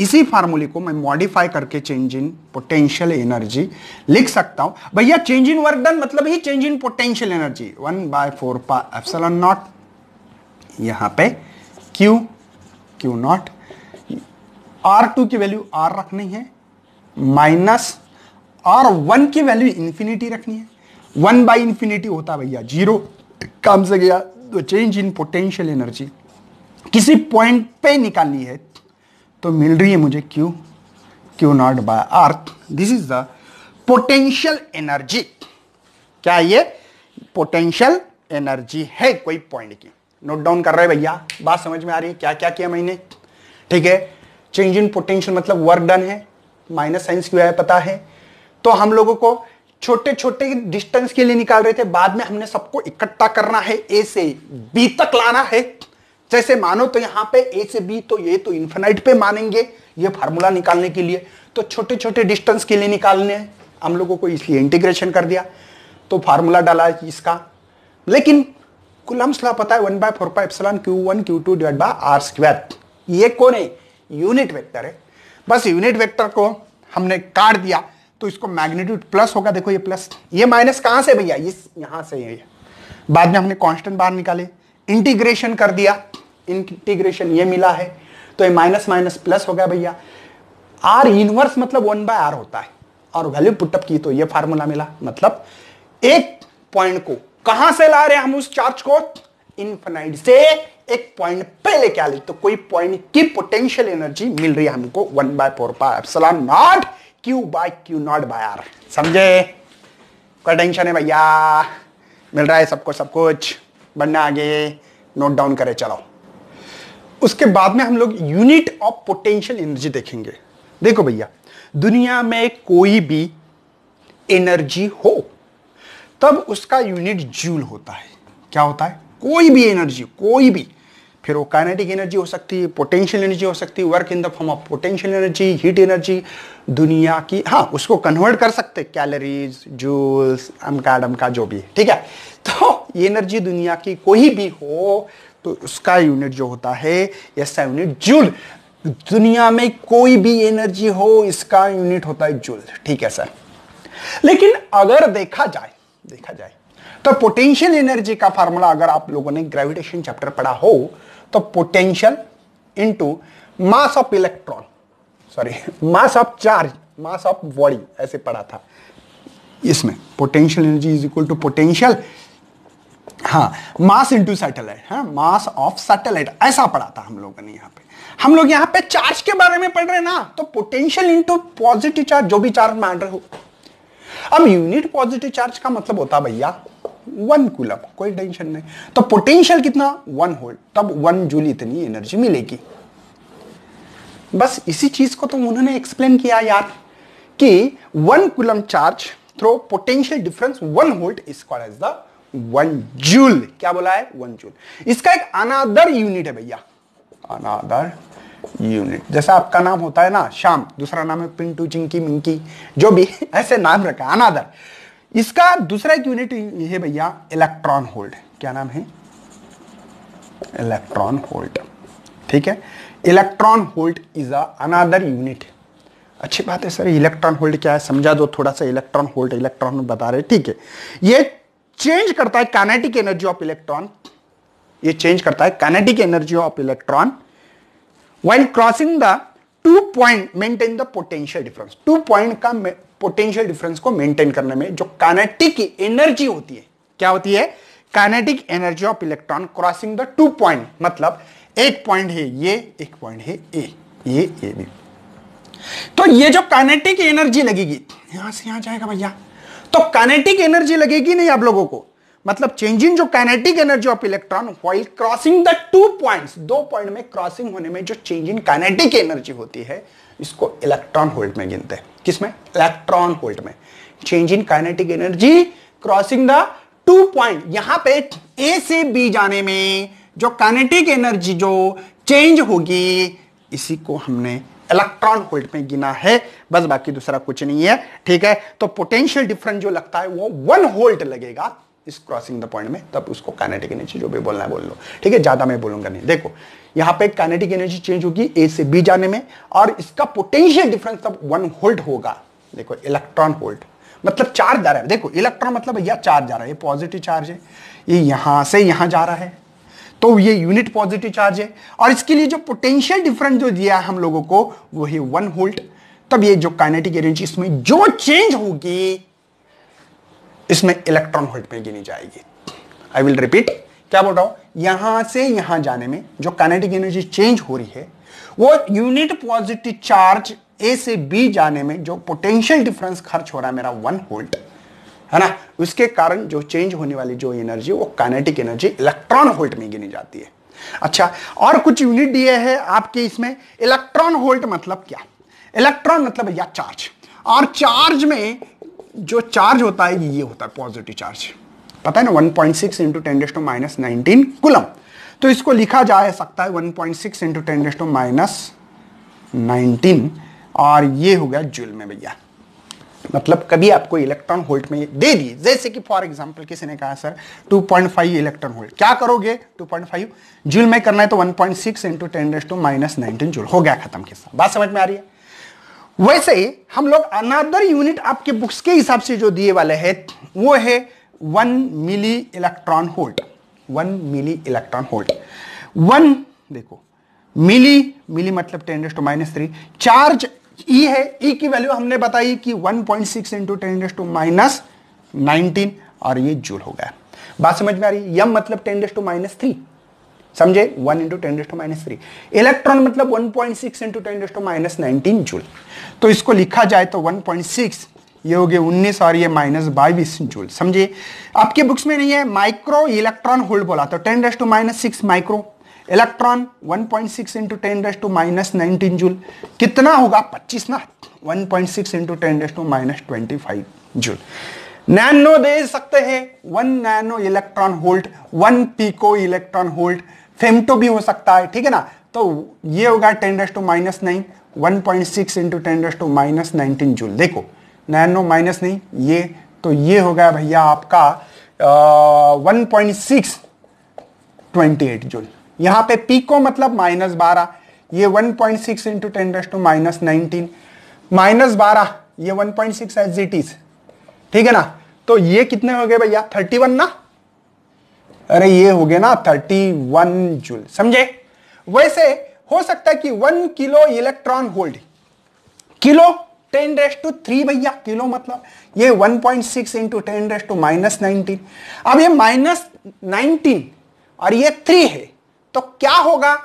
इसी फार्मूले को मैं मॉडिफाई करके चेंज इन पोटेंशियल एनर्जी लिख सकता हूं भैया चेंज इन वर्क डन मतलब ही change in potential energy one by four pi epsilon naught यहां पे Q Q naught R two की वैल्यू आर रखनी है माइनस आर वन की वैल्यू इन्फिनिटी रखनी है वन बाई इंफिनिटी होता भैया जीरो काम से गया तो चेंज इन पोटेंशियल एनर्जी किसी पॉइंट पे निकालनी है तो मिल रही है मुझे q Q naught by r this is the potential energy क्या ये पोटेंशियल एनर्जी है कोई पॉइंट की नोट डाउन कर रहे भैया बात समझ में आ रही है क्या क्या किया मैंने ठीक है चेंज इन पोटेंशियल मतलब वर्क डन है माइनस साइंस क्यों है पता है तो हम लोगों को छोटे छोटे डिस्टेंस के लिए निकाल रहे थे बाद में हमने सबको इकट्ठा करना है ए से बी तक लाना है जैसे मानो तो यहां पे ए से बी तो ये तो इन्फेनाइट पे मानेंगे ये फार्मूला निकालने के लिए तो छोटे छोटे डिस्टेंस के लिए निकालने हम लोगों को इसलिए इंटीग्रेशन कर दिया तो फार्मूला डाला इसका लेकिन कुल हम सला पता है one by four pi epsilon q one Q two divide by r square ये कौन है यूनिट वेक्टर है बस यूनिट वेक्टर को हमने काट दिया तो इसको मैग्नीट्यूड प्लस होगा देखो ये प्लस ये माइनस कहां से भैया इस यहां से है बाद में हमने कांस्टेंट बाहर निकाले इंटीग्रेशन कर दिया इंटीग्रेशन ये मिला है तो ये माइनस माइनस प्लस हो गया भैया आर इनवर्स मतलब वन बाय आर होता है और वैल्यू पुटअप की तो ये फार्मूला मिला मतलब एक पॉइंट को कहां से ला रहे हम उस चार्ज को इन्फेनाइट से एक पॉइंट पे लेके आ ली तो कोई पॉइंट की पोटेंशियल एनर्जी मिल रही है हमको one by four pi naught q by q naught by r समझे कोई टेंशन है भैया मिल रहा है सबको सब कुछ बनना आगे नोट डाउन करें चलो उसके बाद में हम लोग यूनिट ऑफ पोटेंशियल एनर्जी देखेंगे देखो भैया दुनिया में कोई भी एनर्जी हो तब उसका यूनिट जूल होता है क्या होता है कोई भी एनर्जी कोई भी फिर वो काइनेटिक एनर्जी हो सकती है पोटेंशियल एनर्जी हो सकती है work in the form of potential energy heat energy दुनिया की हाँ उसको कन्वर्ट कर सकते कैलोरीज जूल्स अमका डमका जो भी ठीक है तो ये एनर्जी दुनिया की कोई भी हो तो उसका यूनिट जो होता है ऐसा यूनिट जूल दुनिया में कोई भी एनर्जी हो इसका यूनिट होता है जूल ठीक है सर लेकिन अगर देखा जाए देखा जाए तो पोटेंशियल एनर्जी का फार्मूला अगर आप लोगों ने ग्रेविटेशन चैप्टर पढ़ा हो तो potential into mass of electron sorry mass of charge mass of body ऐसे पढ़ा था इसमें potential energy is equal to potential हाँ मास इंटू सैटेलाइट हाँ मास ऑफ सैटेलाइट ऐसा पढ़ा था हम लोगों ने यहां पे हम लोग यहां पे चार्ज के बारे में पढ़ रहे हैं ना तो पोटेंशियल इंटू पॉजिटिव चार्ज जो भी चार्ज मान रहे हो अब यूनिट पॉजिटिव चार्ज का मतलब होता भैया वन कूलम कोई टेंशन नहीं तो पोटेंशियल कितना वन होल्ड तब वन जूल इतनी एनर्जी मिलेगी बस इसी चीज को तो उन्होंने एक्सप्लेन किया यार कि one coulomb charge through potential difference one volt is call as the one joule क्या बोला है वन जूल इसका एक अनादर यूनिट है भैया अनादर यूनिट जैसा आपका नाम होता है ना शाम दूसरा नाम है पिंटू चिंकी मिंकी जो भी ऐसे नाम रखा अनादर इसका दूसरा एक यूनिट है भैया इलेक्ट्रॉन होल्ड क्या नाम है इलेक्ट्रॉन होल्ड ठीक है electron volt is another unit अच्छी बात है सर इलेक्ट्रॉन होल्ड क्या है समझा दो थोड़ा सा इलेक्ट्रॉन होल्ड इलेक्ट्रॉन बता रहे ठीक है ये चेंज करता है कैनेटिक एनर्जी ऑफ इलेक्ट्रॉन ये चेंज करता है kinetic energy of electron while crossing the two point maintain the potential difference two point का पोटेंशियल डिफरेंस को मेंटेन करने में जो कानेटिक एनर्जी होती है क्या होती है kinetic energy of electron crossing the two point मतलब एक पॉइंट है ये एक पॉइंट है ए ये ए बी तो ये जो काइनेटिक एनर्जी लगेगी यहां से यहां जाएगा भैया तो कैनेटिक एनर्जी लगेगी नहीं आप लोगों को मतलब चेंजिंग जो kinetic energy of electron while crossing the two points दो पॉइंट में क्रॉसिंग होने में जो चेंज इन काइनेटिक एनर्जी होती है इसको इलेक्ट्रॉन होल्ड में गिनते हैं किसमें इलेक्ट्रॉन होल्ट में change in kinetic energy crossing the two point यहां पे ए से बी जाने में जो काइनेटिक एनर्जी जो चेंज होगी इसी को हमने इलेक्ट्रॉन होल्ट में गिना है बस बाकी दूसरा कुछ नहीं है ठीक है तो पोटेंशियल डिफरेंस जो लगता है वो वन होल्ट लगेगा इस क्रॉसिंग द पॉइंट में तब उसको कैनेटिक एनर्जी जो भी बोलना है बोल लो ठीक है ज़्यादा मैं बोलूंगा नहीं देखो यहां पे कैनेटिक एनर्जी चेंज होगी ए से बी जाने में और इसका पोटेंशियल डिफरेंस तब वन होल्ट होगा देखो इलेक्ट्रॉन होल्ट मतलब चार्ज जा रहा है देखो इलेक्ट्रॉन मतलब यह चार्ज जा रहा है ये पॉजिटिव चार्ज है ये यहां से यहां जा रहा है तो ये यूनिट पॉजिटिव चार्ज है और इसके लिए जो पोटेंशियल डिफरेंस जो दिया है हम लोगों को वो है वन होल्ट तब ये जो काइनेटिक एनर्जी इसमें जो चेंज होगी इसमें इलेक्ट्रॉन होल्ट में गिनी जाएगी आई विल रिपीट क्या बोल रहा हूं यहां से यहां जाने में जो कैनेटिक एनर्जी चेंज हो रही है वो यूनिट पॉजिटिव चार्ज ए से बी जाने में जो पोटेंशियल डिफरेंस खर्च हो रहा है मेरा वन होल्ट है ना उसके कारण जो चेंज होने वाली जो एनर्जी वो कैनेटिक एनर्जी इलेक्ट्रॉन होल्ट में गिनी जाती है अच्छा और कुछ यूनिट दिए है आपके इसमें इलेक्ट्रॉन होल्ट मतलब क्या इलेक्ट्रॉन मतलब या चार्ज और चार्ज में जो चार्ज होता है ये होता है पॉजिटिव चार्ज पता है ना 1.6 point six into ten raised to minus nineteen coulomb तो इसको लिखा जा सकता है 1.6 point six into ten raised to minus nineteen और ये हो गया जूल में भैया मतलब कभी आपको इलेक्ट्रॉन होल्ट में दे दिए जैसे कि फॉर एग्जांपल किसी ने कहा सर 2.5 इलेक्ट्रॉन होल्ट क्या करोगे 2.5 पॉइंट जूल में करना है तो 1.6 point six into ten raised to minus nineteen joule हो गया खत्म किस्सा बात समझ में आ रही है वैसे ही हम लोग अनादर यूनिट आपके बुक्स के हिसाब से जो दिए वाले हैं वो है one milli electron volt one milli electron volt one देखो मिली मिली मतलब ten to minus three charge e है ई e की वैल्यू हमने बताई कि one point six into ten to minus nineteen और ये जूल हो गया बात समझ में आ रही है यम मतलब टेन टू माइनस थ्री समझे one into ten raised to minus three electron मतलब one point six into ten raised to minus nineteen joule तो इसको लिखा जाए तो वन पॉइंट सिक्स ये हो गया उन्नीस और ये माइनस बाईस जूल समझे आपके बुक्स में नहीं है माइक्रो इलेक्ट्रॉन होल्ड बोला तो टेन डेस minus six micro electron 1.6 point six into ten डेस माइनस नाइनटीन जूल कितना होगा 25 ना 1.6 पॉइंट सिक्स इंटू टेन डेस minus twenty five joule nano दे सकते हैं one nano electron volt one pico electron volt femto भी हो सकता है ठीक है ना तो ये होगा ten raise to minus nine one point six into ten raise to minus nineteen joule देखो नैनो माइनस नहीं ये तो ये हो गया भैया आपका one point six twenty eight joule यहाँ पे पीको मतलब माइनस बारह ये one point six into ten raise to minus nineteen minus बारह ये one point six as it is ठीक है ना तो ये कितने हो गए भैया थर्टी वन ना अरे ये हो गया ना थर्टी वन जूल समझे वैसे हो सकता है कि one kilo electron volt kilo ten raise to three भैया किलो मतलब ये one point six into ten raise to minus nineteen अब ये माइनस नाइनटीन और ये थ्री है तो क्या होगा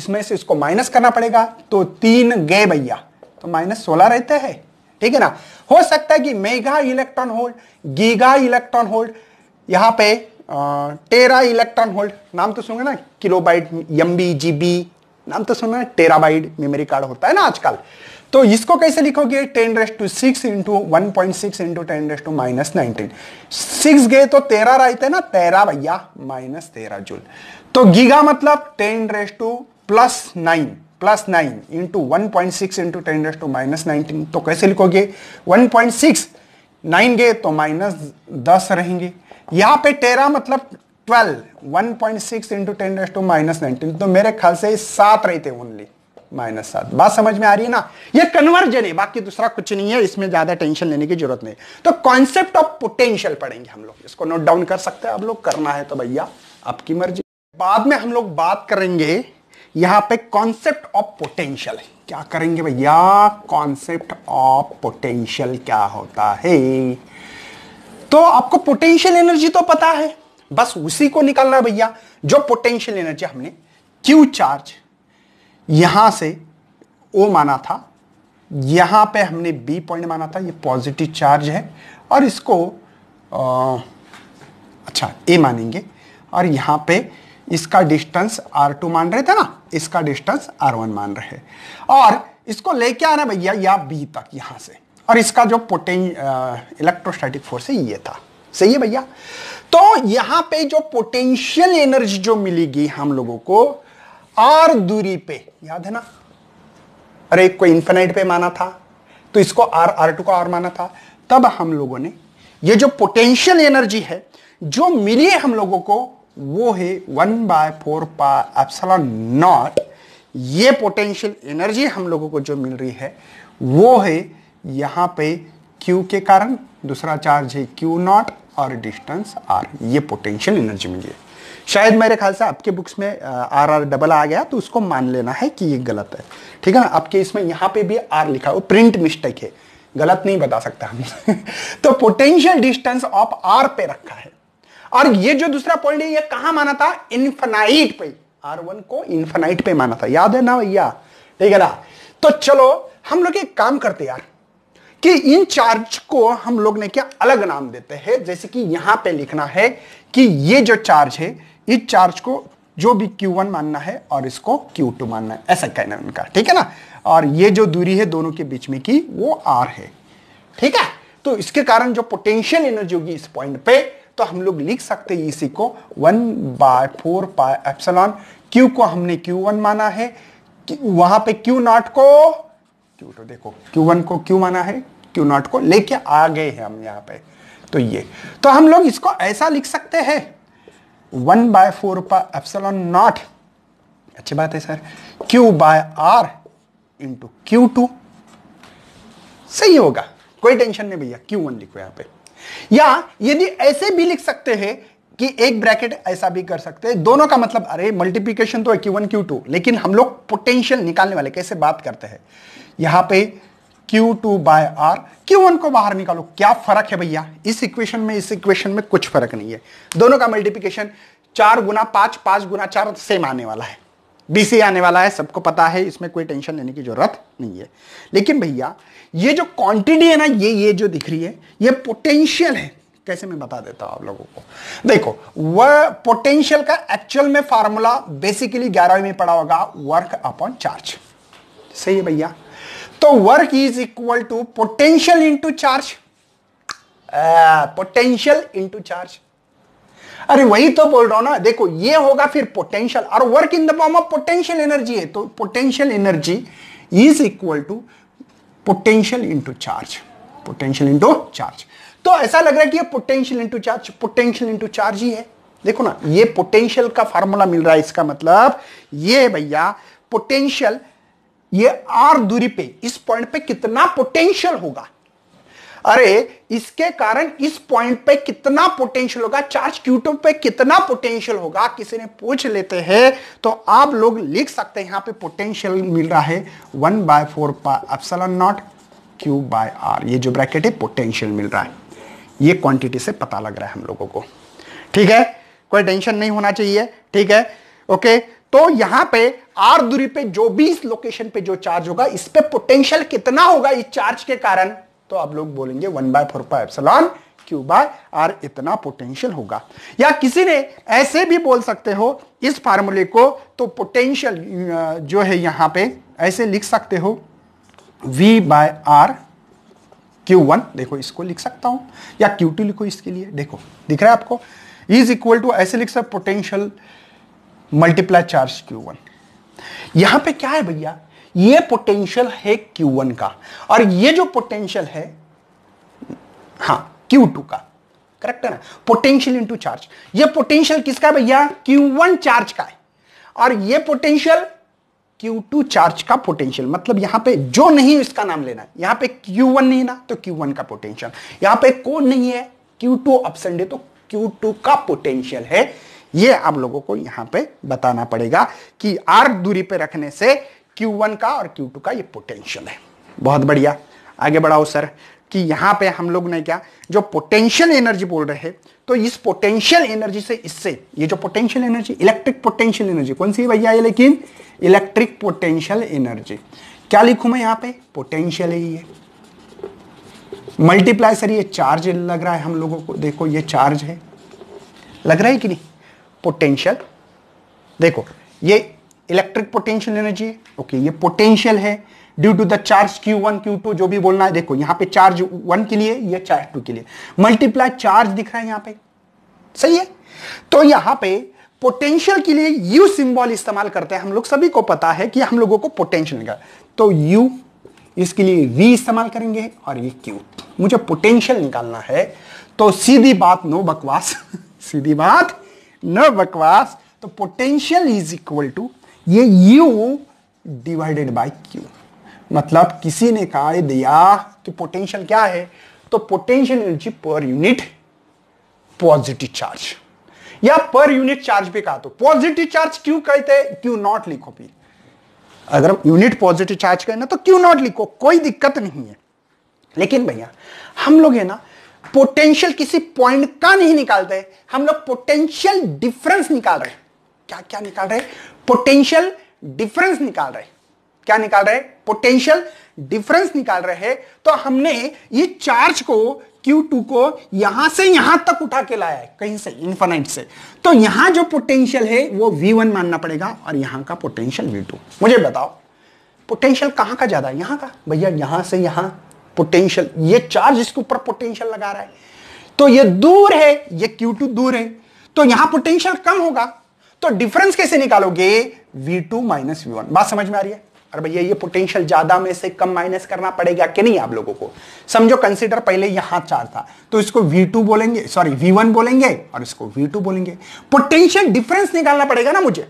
इसमें से इसको माइनस करना पड़ेगा तो तीन गए भैया तो माइनस सोलह रहते हैं ठीक है ना हो सकता है कि mega electron volt giga electron volt यहां पे टेरा इलेक्ट्रॉन होल्ड नाम तो सुने ना किलोबाइट एमबी जीबी नाम तो सुना है टेराबाइट मेमोरी कार्ड होता है ना आजकल तो इसको कैसे लिखोगे ten raise to six into one point six into ten raise to minus nineteen six गए तो तेरह रहते ना तेरह भैया माइनस तेरह जूल तो गीगा मतलब ten raise to plus nine plus nine into one point six into ten raise to minus nineteen तो कैसे लिखोगे वन पॉइंट सिक्स नाइन गए तो माइनस दस रहेंगे यहां पे टेरा मतलब 12 1.6 point six into ten raise to minus nineteen तो मेरे ख्याल से सात रहे थे ओनली माइनस सात बात समझ में आ रही है ना ये कन्वर्जन है बाकी दूसरा कुछ नहीं है इसमें ज्यादा टेंशन लेने की जरूरत नहीं तो कॉन्सेप्ट ऑफ पोटेंशियल पढ़ेंगे हम लोग इसको नोट डाउन कर सकते हैं आप लोग करना है तो भैया आपकी मर्जी बाद में हम लोग बात करेंगे यहां पे कॉन्सेप्ट ऑफ पोटेंशियल क्या करेंगे भैया कॉन्सेप्ट ऑफ पोटेंशियल क्या होता है तो आपको पोटेंशियल एनर्जी तो पता है बस उसी को निकालना है भैया जो पोटेंशियल एनर्जी हमने क्यू चार्ज यहां से ओ माना था यहां पे हमने बी पॉइंट माना था ये पॉजिटिव चार्ज है और इसको आ, अच्छा ए मानेंगे और यहां पे इसका डिस्टेंस आर टू मान रहे थे ना इसका डिस्टेंस आर वन मान रहे और इसको लेके आना भैया या बी तक यहां से और इसका जो पोटें इलेक्ट्रोस्टैटिक फोर्स है ये था सही है भैया तो यहां पे जो पोटेंशियल एनर्जी जो मिलेगी हम लोगों को आर दूरी पे याद है ना अरे एक को इंफेनाइट पे माना था तो इसको आर आर टू को आर माना था तब हम लोगों ने ये जो पोटेंशियल एनर्जी है जो मिली है हम लोगों को वो है one by four pi epsilon naught ये पोटेंशियल एनर्जी हम लोगों को जो मिल रही है वो है यहाँ पे क्यू के कारण दूसरा चार्ज है क्यू नॉट और डिस्टेंस आर ये पोटेंशियल एनर्जी मिली है शायद मेरे ख्याल से आपके बुक्स में आर आर डबल आ गया तो उसको मान लेना है कि ये गलत है ठीक है ना आपके इसमें यहाँ पे भी आर लिखा है वो प्रिंट मिस्टेक है गलत नहीं बता सकता हम तो पोटेंशियल डिस्टेंस ऑफ आर पे रखा है और ये जो दूसरा पॉइंट है ये कहा माना था इन्फेनाइट पे आर वन को इन्फेनाइट पे माना था याद है ना भैया ठीक है ना तो चलो हम लोग एक काम करते यार कि इन चार्ज को हम लोग ने क्या अलग नाम देते हैं जैसे कि यहां पे लिखना है कि ये जो चार्ज है इस चार्ज को जो भी Q1 मानना है और इसको Q2 मानना है ऐसा कहना उनका ठीक है ना और ये जो दूरी है दोनों के बीच में की वो R है ठीक है तो इसके कारण जो पोटेंशियल एनर्जी होगी इस पॉइंट पे तो हम लोग लिख सकते हैं इसी को one by four pi epsilon q को हमने क्यू वन माना है वहां पे क्यू नॉट को क्यू टू देखो क्यू वन को क्यू माना है क्यू नॉट को लेके आ गए हैं हम यहाँ पे तो ये तो हम लोग इसको ऐसा लिख सकते हैं one by four pi epsilon naught अच्छी बात है sir q by r into q two सही होगा कोई टेंशन नहीं भैया क्यू वन लिखो यहाँ पे या यदि ऐसे भी लिख सकते हैं कि एक ब्रैकेट ऐसा भी कर सकते हैं दोनों का मतलब अरे मल्टीप्लीकेशन तो है क्यू वन क्यू टू लेकिन हम लोग पोटेंशियल निकालने वाले कैसे बात करते हैं यहां पे Q2 बाय आर क्यू को बाहर निकालो क्या फर्क है भैया इस इक्वेशन में इस इक्वेशन में कुछ फर्क नहीं है दोनों का मल्टीप्लीकेशन चार गुना पांच पांच गुना चार सेम आने वाला है बीसी आने वाला है सबको पता है इसमें कोई टेंशन लेने की जरूरत नहीं है लेकिन भैया ये जो क्वांटिटी है ना ये ये जो दिख रही है ये पोटेंशियल है कैसे मैं बता देता हूं आप लोगों को देखो वह पोटेंशियल का एक्चुअल में फार्मूला बेसिकली ग्यारहवीं में पड़ा होगा वर्क अपॉन चार्ज सही है भैया तो work is equal to potential into charge potential into charge अरे वही तो बोल रहा हूं ना देखो ये होगा फिर पोटेंशियल और work in the form of potential energy है तो potential energy is equal to potential into charge potential into charge तो ऐसा लग रहा है कि potential into charge potential into charge ही है देखो ना ये पोटेंशियल का फॉर्मूला मिल रहा है इसका मतलब ये भैया पोटेंशियल ये आर दूरी पे इस पॉइंट पे कितना पोटेंशियल होगा अरे इसके कारण इस पॉइंट पे कितना पोटेंशियल होगा चार्ज क्यूटू पे कितना पोटेंशियल होगा किसी ने पूछ लेते हैं तो आप लोग लिख सकते हैं यहां पे पोटेंशियल मिल रहा है one by four pi naught q by r ये जो ब्रैकेट है पोटेंशियल मिल रहा है ये क्वांटिटी से पता लग रहा है हम लोगों को ठीक है कोई टेंशन नहीं होना चाहिए ठीक है ओके okay? तो यहां पे आर दूरी पे जो भी इस लोकेशन पे जो चार्ज होगा इस पे पोटेंशियल कितना होगा इस चार्ज के कारण तो आप लोग बोलेंगे one by four pi epsilon q by r इतना पोटेंशियल होगा या किसी ने ऐसे भी बोल सकते हो इस फार्मूले को तो पोटेंशियल जो है यहां पे ऐसे लिख सकते हो V by r q one देखो इसको लिख सकता हूं या क्यू टू लिखो इसके लिए देखो दिख रहा है आपको इज इक्वल टू ऐसे लिख सकते potential multiply charge q one यहां पर क्या है भैया ये पोटेंशियल है क्यू वन का और ये जो पोटेंशियल है हा क्यू टू का करेक्ट है ना पोटेंशियल इंटू चार्ज ये पोटेंशियल किसका है भैया क्यू वन चार्ज का है और ये पोटेंशियल क्यू टू चार्ज का पोटेंशियल मतलब यहां पे जो नहीं इसका नाम लेना यहां पे वन नहीं ना तो क्यू वन का पोटेंशियल यहां पे कौन नहीं है क्यू टू ऑप्शन डे तो क्यू टू का पोटेंशियल है ये आप लोगों को यहां पे बताना पड़ेगा कि आर दूरी पे रखने से Q1 का और Q2 का ये पोटेंशियल है बहुत बढ़िया आगे बढ़ाओ सर कि यहां पे हम लोग ने क्या जो पोटेंशियल एनर्जी बोल रहे हैं तो इस पोटेंशियल एनर्जी से इससे ये जो potential energy electric potential energy कौन सी भैया है लेकिन इलेक्ट्रिक पोटेंशियल एनर्जी क्या लिखू मैं यहां पे पोटेंशियल है ये मल्टीप्लाई सर ये चार्ज लग रहा है हम लोगों को देखो ये चार्ज है लग रहा है कि नहीं पोटेंशियल देखो ये इलेक्ट्रिक पोटेंशियल एनर्जी है ओके ये पोटेंशियल है due to the charge q one Q two जो भी बोलना है देखो यहां पे चार्ज वन के लिए या चार्ज टू के लिए मल्टीप्लाई चार्ज दिख रहा है यहां पे सही है तो यहां पे पोटेंशियल के लिए यू सिंबल इस्तेमाल करते हैं हम लोग सभी को पता है कि हम लोगों को पोटेंशियल का तो यू इसके लिए वी इस्तेमाल करेंगे और ये क्यू मुझे पोटेंशियल निकालना है तो सीधी बात नो बकवास सीधी बात न बकवास तो पोटेंशियल इज इक्वल टू ये यू डिवाइडेड बाय क्यू मतलब किसी ने कहा दिया कि पोटेंशियल क्या है तो potential energy per unit positive charge या पर यूनिट चार्ज भी कहा तो पॉजिटिव चार्ज क्यों कहते हैं क्यू नॉट लिखो फिर अगर यूनिट पॉजिटिव चार्ज करना तो क्यू नॉट लिखो कोई दिक्कत नहीं है लेकिन भैया हम लोग है ना पोटेंशियल किसी पॉइंट का नहीं निकालते हम लोग पोटेंशियल डिफरेंस निकाल रहे क्या क्या निकाल रहे पोटेंशियल डिफरेंस निकाल रहे क्या निकाल रहे पोटेंशियल डिफरेंस निकाल रहे हैं तो हमने ये चार्ज को Q2 को यहां से यहां तक उठा के लाया है कहीं से इन्फानाइट से तो यहां जो पोटेंशियल है वो V1 मानना पड़ेगा और यहां का पोटेंशियल V2 मुझे बताओ पोटेंशियल कहां का ज्यादा यहां का भैया यहां से यहां पोटेंशियल ये चार्ज इसके ऊपर पोटेंशियल लगा रहा है तो ये दूर है ये Q2 दूर है तो यहां पोटेंशियल कम होगा तो डिफरेंस कैसे निकालोगे V2 टू माइनस वी बात समझ में आ रही है अरे भैया ये पोटेंशियल ज्यादा में से कम माइनस करना पड़ेगा कि नहीं आप लोगों को समझो कंसीडर पहले यहां चार था तो इसको V2 बोलेंगे सॉरी V1 बोलेंगे और इसको V2 बोलेंगे पोटेंशियल डिफरेंस निकालना पड़ेगा ना मुझे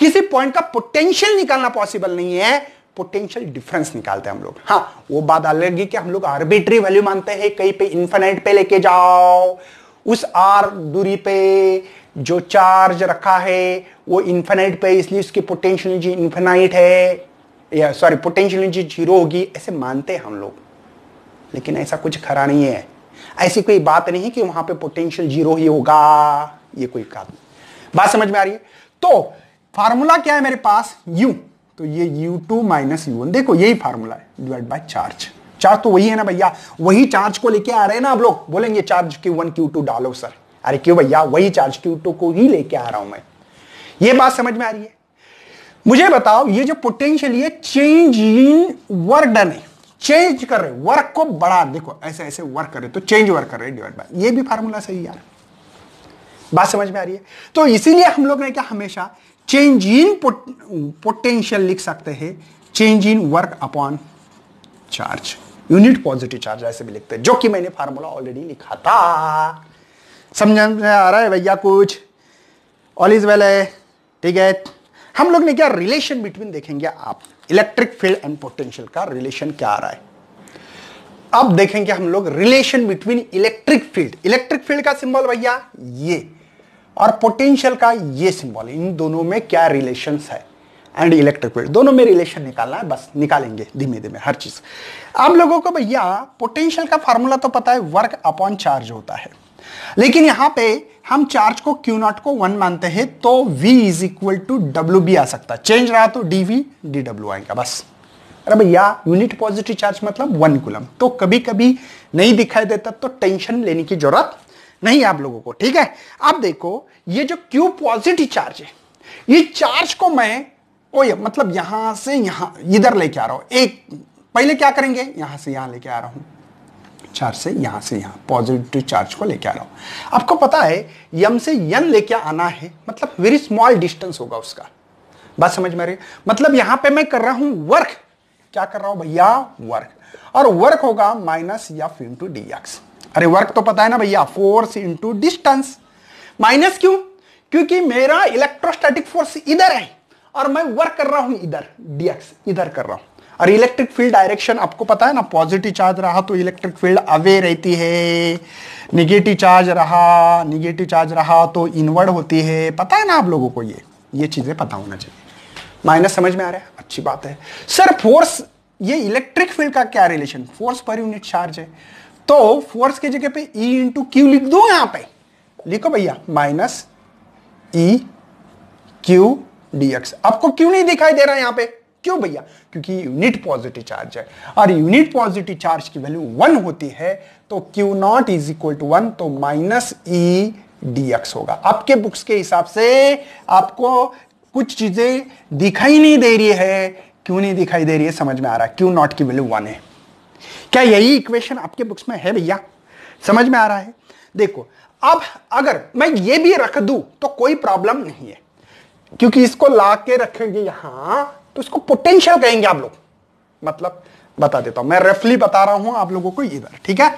किसी पॉइंट का पोटेंशियल निकालना पॉसिबल नहीं है पोटेंशियल डिफरेंस निकालते हैं हम लोग हाँ वो बात अलग है कि हम लोग आर्बिट्री वैल्यू मानते हैं कहीं पे इंफेनाइट पे लेके जाओ उस आर दूरी पे जो चार्ज रखा है वो इन्फिनाइट पे इसलिए उसकी पोटेंशियल एनर्जी इन्फिनाइट है या सॉरी पोटेंशियल एनर्जी जीरो होगी ऐसे मानते हैं हम लोग लेकिन ऐसा कुछ खरा नहीं है ऐसी कोई बात नहीं कि वहां पे पोटेंशियल जीरो ही होगा ये कोई बात बात समझ में आ रही है तो फार्मूला क्या है मेरे पास यू तो ये u2 टू माइनस यू देखो यही फार्मूला है डिवाइड बाय चार्ज चार्ज तो वही है ना भैया वही चार्ज को लेके आ रहे हैं ना आप लोग बोलेंगे चार्ज Q1 Q2 डालो सर अरे क्यों भैया वही चार्ज Q2 को ही लेके आ रहा हूं मैं ये बात समझ में आ रही है मुझे बताओ ये जो पोटेंशियल ये चेंज इन वर्क डन है चेंज कर रहे वर्क को बढ़ा देखो ऐसे ऐसे वर्क कर रहे तो चेंज वर्क कर रहे डिवाइड बाय ये भी फार्मूला सही यार बात समझ में आ रही है तो इसीलिए हम लोग ने क्या हमेशा चेंज इन पोटेंशियल लिख सकते हैं change in work upon charge unit positive charge ऐसे भी लिखते हैं जो कि मैंने फार्मूला ऑलरेडी लिखा था समझ में आ रहा है भैया कुछ ऑल इज वेल है ठीक है हम लोग ने क्या रिलेशन बिटवीन देखेंगे आप इलेक्ट्रिक फील्ड एंड पोटेंशियल का रिलेशन क्या आ रहा है अब देखेंगे हम लोग relation between electric field electric field का सिंबल भैया ये और पोटेंशियल का ये सिंबल इन दोनों में क्या रिलेशन है एंड इलेक्ट्रिक फील्ड दोनों में रिलेशन निकालना है बस निकालेंगे धीमे धीमे हर चीज़ आप लोगों को भैया पोटेंशियल का फॉर्मूला तो पता है वर्क अपॉन चार्ज होता है लेकिन यहां पे हम चार्ज को क्यू नॉट को वन मानते हैं तो v is equal to W बी आ सकता है चेंज रहा तो डी वी डी डब्ल्यू आएगा बस अरे भैया यूनिट पॉजिटिव चार्ज मतलब वन कुलम तो कभी कभी नहीं दिखाई देता तो टेंशन लेने की जरूरत नहीं आप लोगों को ठीक है अब देखो ये जो क्यू पॉजिटिव चार्ज है ये चार्ज को मैं ओ ये, मतलब यहां से यहां इधर लेके आ रहा हूं एक पहले क्या करेंगे यहां से यहां लेके आ रहा हूं चार्ज से यहां से यहां पॉजिटिव चार्ज को लेके आ रहा हूं आपको पता है यम से यन लेके आना है मतलब वेरी स्मॉल डिस्टेंस होगा उसका बात समझ में रही मतलब यहां पे मैं कर रहा हूं वर्क क्या कर रहा हूं भैया वर्क और वर्क होगा माइनस या फिन टू डी एक्स अरे वर्क तो पता है ना भैया फोर्स इंटू डिस्टेंस माइनस क्यों क्योंकि मेरा इलेक्ट्रोस्टैटिक फोर्स इधर है और मैं वर्क कर रहा हूं इधर डीएक्स इधर कर रहा हूं और इलेक्ट्रिक फील्ड डायरेक्शन आपको पता है ना पॉजिटिव चार्ज रहा तो इलेक्ट्रिक फील्ड अवे रहती है निगेटिव चार्ज रहा निगेटिव चार्ज रहा तो इनवर्ड होती है पता है ना आप लोगों को ये ये चीजें पता होना चाहिए माइनस समझ में आ रहा है अच्छी बात है सर फोर्स ये इलेक्ट्रिक फील्ड का क्या relation force per unit charge है तो फोर्स की जगह पे ई इंटू क्यू लिख दो यहां पे लिखो भैया माइनस ई क्यू डीएक्स आपको क्यों नहीं दिखाई दे रहा यहां पे क्यों भैया क्योंकि यूनिट पॉजिटिव चार्ज है और यूनिट पॉजिटिव चार्ज की वैल्यू वन होती है तो q naught is equal to one तो माइनस ई डीएक्स होगा आपके बुक्स के हिसाब से आपको कुछ चीजें दिखाई नहीं दे रही है क्यों नहीं दिखाई दे रही है समझ में आ रहा है क्यू नॉट की वैल्यू वन है क्या यही इक्वेशन आपके बुक्स में है भैया समझ में आ रहा है देखो अब अगर मैं ये भी रख दू तो कोई प्रॉब्लम नहीं है क्योंकि इसको ला के रखेंगे यहां तो इसको पोटेंशियल कहेंगे आप लोग मतलब बता देता हूं मैं रफली बता रहा हूं आप लोगों को इधर ठीक है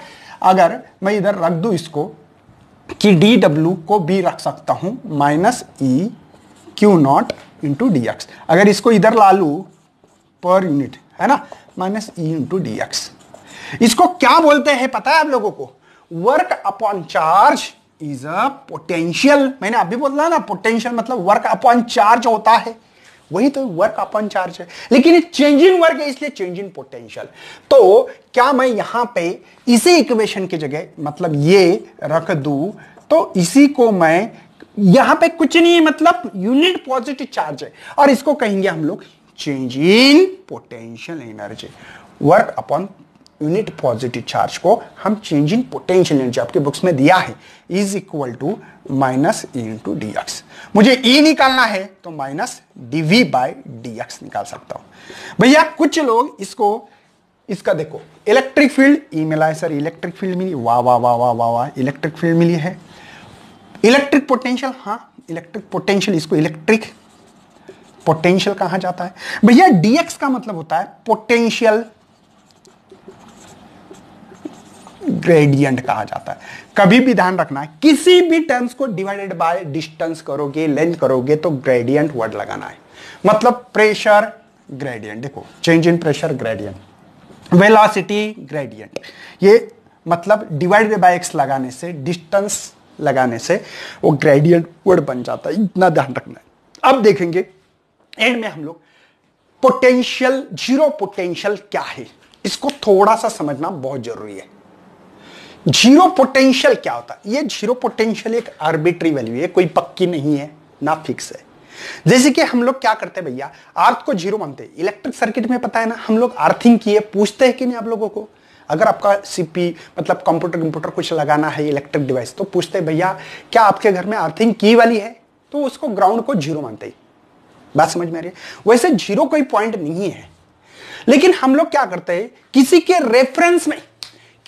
अगर मैं इधर रख दू इसको कि डी डब्ल्यू को भी रख सकता हूं minus E q naught into D x अगर इसको इधर ला लू पर यूनिट है ना minus E into D x इसको क्या बोलते हैं पता है आप लोगों को work upon charge is a potential मैंने अभी बोला ना पोटेंशियल मतलब वर्क अपॉन चार्ज होता है वही तो वर्क अपॉन चार्ज है लेकिन चेंज इन वर्क है इसलिए चेंज इन पोटेंशियल तो क्या मैं यहां पे इसी इक्वेशन की जगह मतलब ये रख दू तो इसी को मैं यहां पे कुछ नहीं है मतलब यूनिट पॉजिटिव चार्ज है और इसको कहेंगे हम लोग change in potential energy work upon unit positive charge को हम चेंज इन पोटेंशियल एनर्जी आपके बुक्स में दिया है is equal to minus E into D x मुझे ई e निकालना है तो minus d V by d x निकाल सकता हूं भैया कुछ लोग इसको इसका देखो इलेक्ट्रिक फील्ड ई मिला है सर इलेक्ट्रिक फील्ड मिली वाह वाह वाह वाह वाह वाह इलेक्ट्रिक फील्ड मिली है इलेक्ट्रिक पोटेंशियल हाँ इलेक्ट्रिक पोटेंशियल इसको इलेक्ट्रिक पोटेंशियल कहा जाता है भैया डीएक्स का मतलब होता है पोटेंशियल ग्रेडियंट कहा जाता है कभी भी ध्यान रखना है किसी भी टर्म्स को डिवाइडेड बाय डिस्टेंस करोगे लेंथ करोगे तो ग्रेडियंट वर्ड लगाना है मतलब प्रेशर ग्रेडियंट देखो change in pressure gradient velocity gradient ये मतलब डिवाइडेड बाय एक्स लगाने से डिस्टेंस लगाने से वो ग्रेडियंट वर्ड बन जाता है इतना ध्यान रखना है अब देखेंगे एंड में हम लोग पोटेंशियल जीरो पोटेंशियल क्या है इसको थोड़ा सा समझना बहुत जरूरी है जीरो पोटेंशियल क्या होता है ये जीरो पोटेंशियल एक आर्बिट्री वैल्यू है कोई पक्की नहीं है ना फिक्स है जैसे कि हम लोग क्या करते हैं भैया आर्थ को जीरो मानते हैं इलेक्ट्रिक सर्किट में पता है ना हम लोग आर्थिंग किए पूछते हैं कि नहीं आप लोगों को अगर आपका सीपी मतलब कंप्यूटर कंप्यूटर कुछ लगाना है इलेक्ट्रिक डिवाइस तो पूछते हैं भैया क्या आपके घर में अर्थिंग की वाली है तो उसको ग्राउंड को जीरो मानते हैं बात समझ में आ रही है वैसे जीरो कोई पॉइंट नहीं है लेकिन हम लोग क्या करते हैं किसी के रेफरेंस में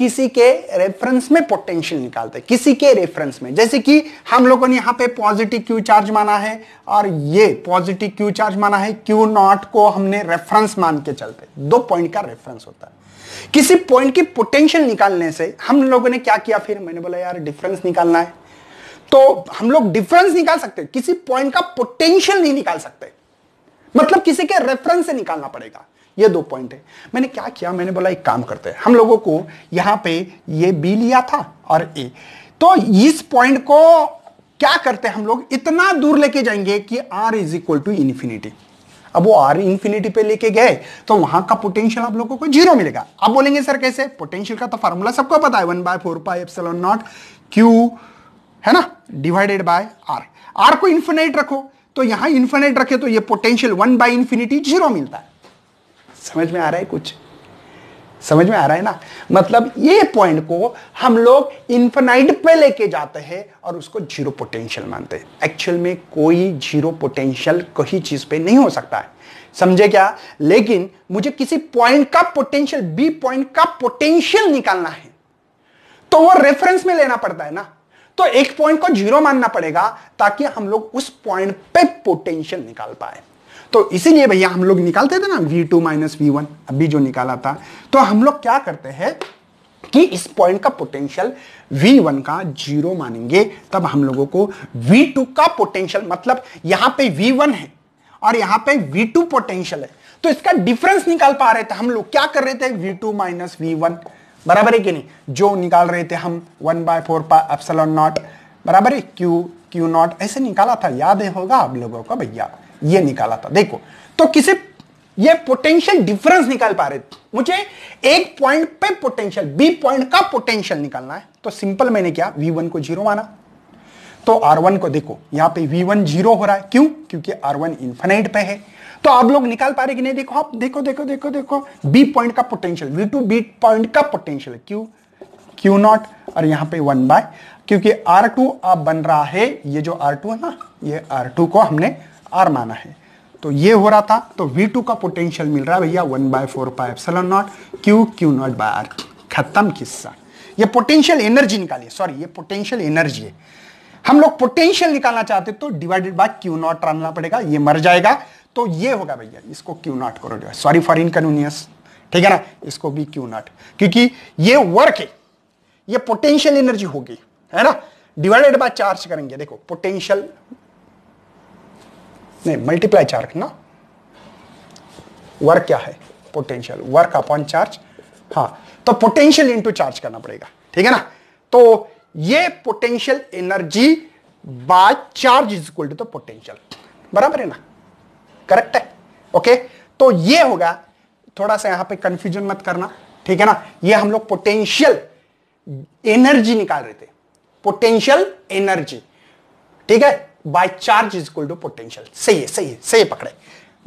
किसी के रेफरेंस में पोटेंशियल निकालते हैं किसी के रेफरेंस में जैसे कि हम लोगों ने यहां पे पॉजिटिव क्यू चार्ज माना है और ये पॉजिटिव क्यू चार्ज माना है क्यू नॉट को हमने रेफरेंस मान के चलते दो पॉइंट का रेफरेंस होता है किसी पॉइंट की पोटेंशियल निकालने से हम लोगों ने क्या किया फिर मैंने बोला यार डिफरेंस निकालना है तो हम लोग डिफरेंस निकाल सकते किसी पॉइंट का पोटेंशियल नहीं निकाल सकते मतलब किसी के रेफरेंस से निकालना पड़ेगा ये दो पॉइंट है मैंने क्या किया मैंने बोला एक काम करते हैं हम लोगों को यहाँ पे ये बी लिया था और ए तो इस पॉइंट को क्या करते हैं हम लोग इतना दूर लेके जाएंगे कि are is equal to infinity अब वो आर इन्फिनिटी पे लेके गए तो वहां का पोटेंशियल आप लोगों को जीरो मिलेगा आप बोलेंगे सर कैसे पोटेंशियल का तो फॉर्मूला सबको पता है one by four pi epsilon naught q है ना डिवाइडेड बाय आर आर को इन्फिनाइट रखो तो यहां इन्फिनाइट रखे तो ये potential one by infinity zero मिलता है समझ में आ रहा है कुछ समझ में आ रहा है ना मतलब ये पॉइंट को हम लोग इन्फेनाइट पे लेके जाते हैं और उसको जीरो पोटेंशियल मानते हैं एक्चुअल में कोई जीरो पोटेंशियल कहीं चीज पे नहीं हो सकता है समझे क्या लेकिन मुझे किसी पॉइंट का पोटेंशियल बी पॉइंट का पोटेंशियल निकालना है तो वो रेफरेंस में लेना पड़ता है ना तो एक पॉइंट को जीरो मानना पड़ेगा ताकि हम लोग उस पॉइंट पे पोटेंशियल निकाल पाए तो इसीलिए भैया हम लोग निकालते थे ना V two minus V one अभी जो निकाला था तो हम लोग क्या करते हैं कि इस पॉइंट का पोटेंशियल V1 का जीरो मानेंगे तब हम लोगों को V2 का पोटेंशियल मतलब यहां पे V1 है और यहां पे V2 पोटेंशियल है तो इसका डिफरेंस निकाल पा रहे थे हम लोग क्या कर रहे थे V2 टू माइनस वी बराबर है कि नहीं जो निकाल रहे थे हम one by four pi epsilon naught बराबर है Q Q नॉट ऐसे निकाला था याद होगा आप लोगों को भैया ये निकाला था देखो तो किसी ये पोटेंशियल डिफरेंस निकाल पा रहे थे मुझे एक पॉइंट पे पोटेंशियल बी पॉइंट का पोटेंशियल निकालना है तो सिंपल मैंने क्या वी वन को जीरो माना तो आर वन को देखो यहां पे वी वन जीरो हो रहा है क्यों क्योंकि आर वन इंफेनाइट पे है तो आप लोग निकाल पा रहे कि नहीं देखो आप देखो देखो देखो देखो बी पॉइंट का potential V two B point का पोटेंशियल क्यू क्यू नॉट और यहां पे वन बाय क्योंकि आर टू अब बन रहा है ये जो आर टू है ना ये आर टू को हमने आर माना है तो ये हो रहा था तो वी टू का पोटेंशियल मिल रहा है भैया one by four pi epsilon naught Q Q naught by r खत्म किस्सा ये पोटेंशियल एनर्जी निकालिए सॉरी ये पोटेंशियल एनर्जी है हम लोग पोटेंशियल निकालना चाहते तो डिवाइडेड बाय क्यू नॉट रानना पड़ेगा ये मर जाएगा तो ये होगा भैया इसको क्यू नॉट करो सॉरी फॉर इनकन्वीनियंस ठीक है ना इसको भी क्यू नॉट क्योंकि ये वर्क है ये पोटेंशियल एनर्जी होगी है ना डिवाइडेड बाय चार्ज करेंगे देखो पोटेंशियल नहीं मल्टीप्लाई चार्ज ना वर्क क्या है पोटेंशियल वर्क अपॉन चार्ज हाँ तो पोटेंशियल इनटू चार्ज करना पड़ेगा ठीक है ना तो ये potential energy by charge is equal to the potential बराबर है ना करेक्ट है ओके तो ये होगा थोड़ा सा यहां पे कंफ्यूजन मत करना ठीक है ना ये हम लोग पोटेंशियल एनर्जी निकाल रहे थे पोटेंशियल एनर्जी ठीक है by charge is equal to potential सही है सही है सही पकड़े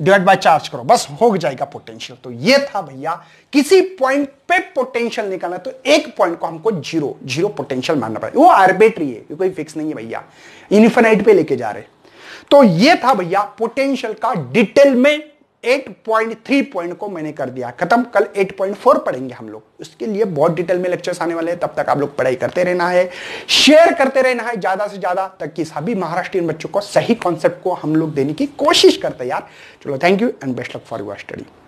डिवाइड बाय चार्ज करो बस हो जाएगा पोटेंशियल तो ये था भैया किसी पॉइंट पे पोटेंशियल निकालना तो एक पॉइंट को हमको जीरो जीरो पोटेंशियल मानना पड़ेगा वो आर्बिट्री है ये कोई फिक्स नहीं है भैया इन्फिनाइट पे लेके जा रहे तो ये था भैया पोटेंशियल का डिटेल में 8.3 पॉइंट को मैंने कर दिया खत्म कल 8.4 पढ़ेंगे हम लोग उसके लिए बहुत डिटेल में लेक्चर्स आने वाले हैं तब तक आप लोग पढ़ाई करते रहना है शेयर करते रहना है ज्यादा से ज्यादा ताकि सभी महाराष्ट्रीय बच्चों को सही कॉन्सेप्ट को हम लोग देने की कोशिश करते हैं यार चलो thank you and best luck for your study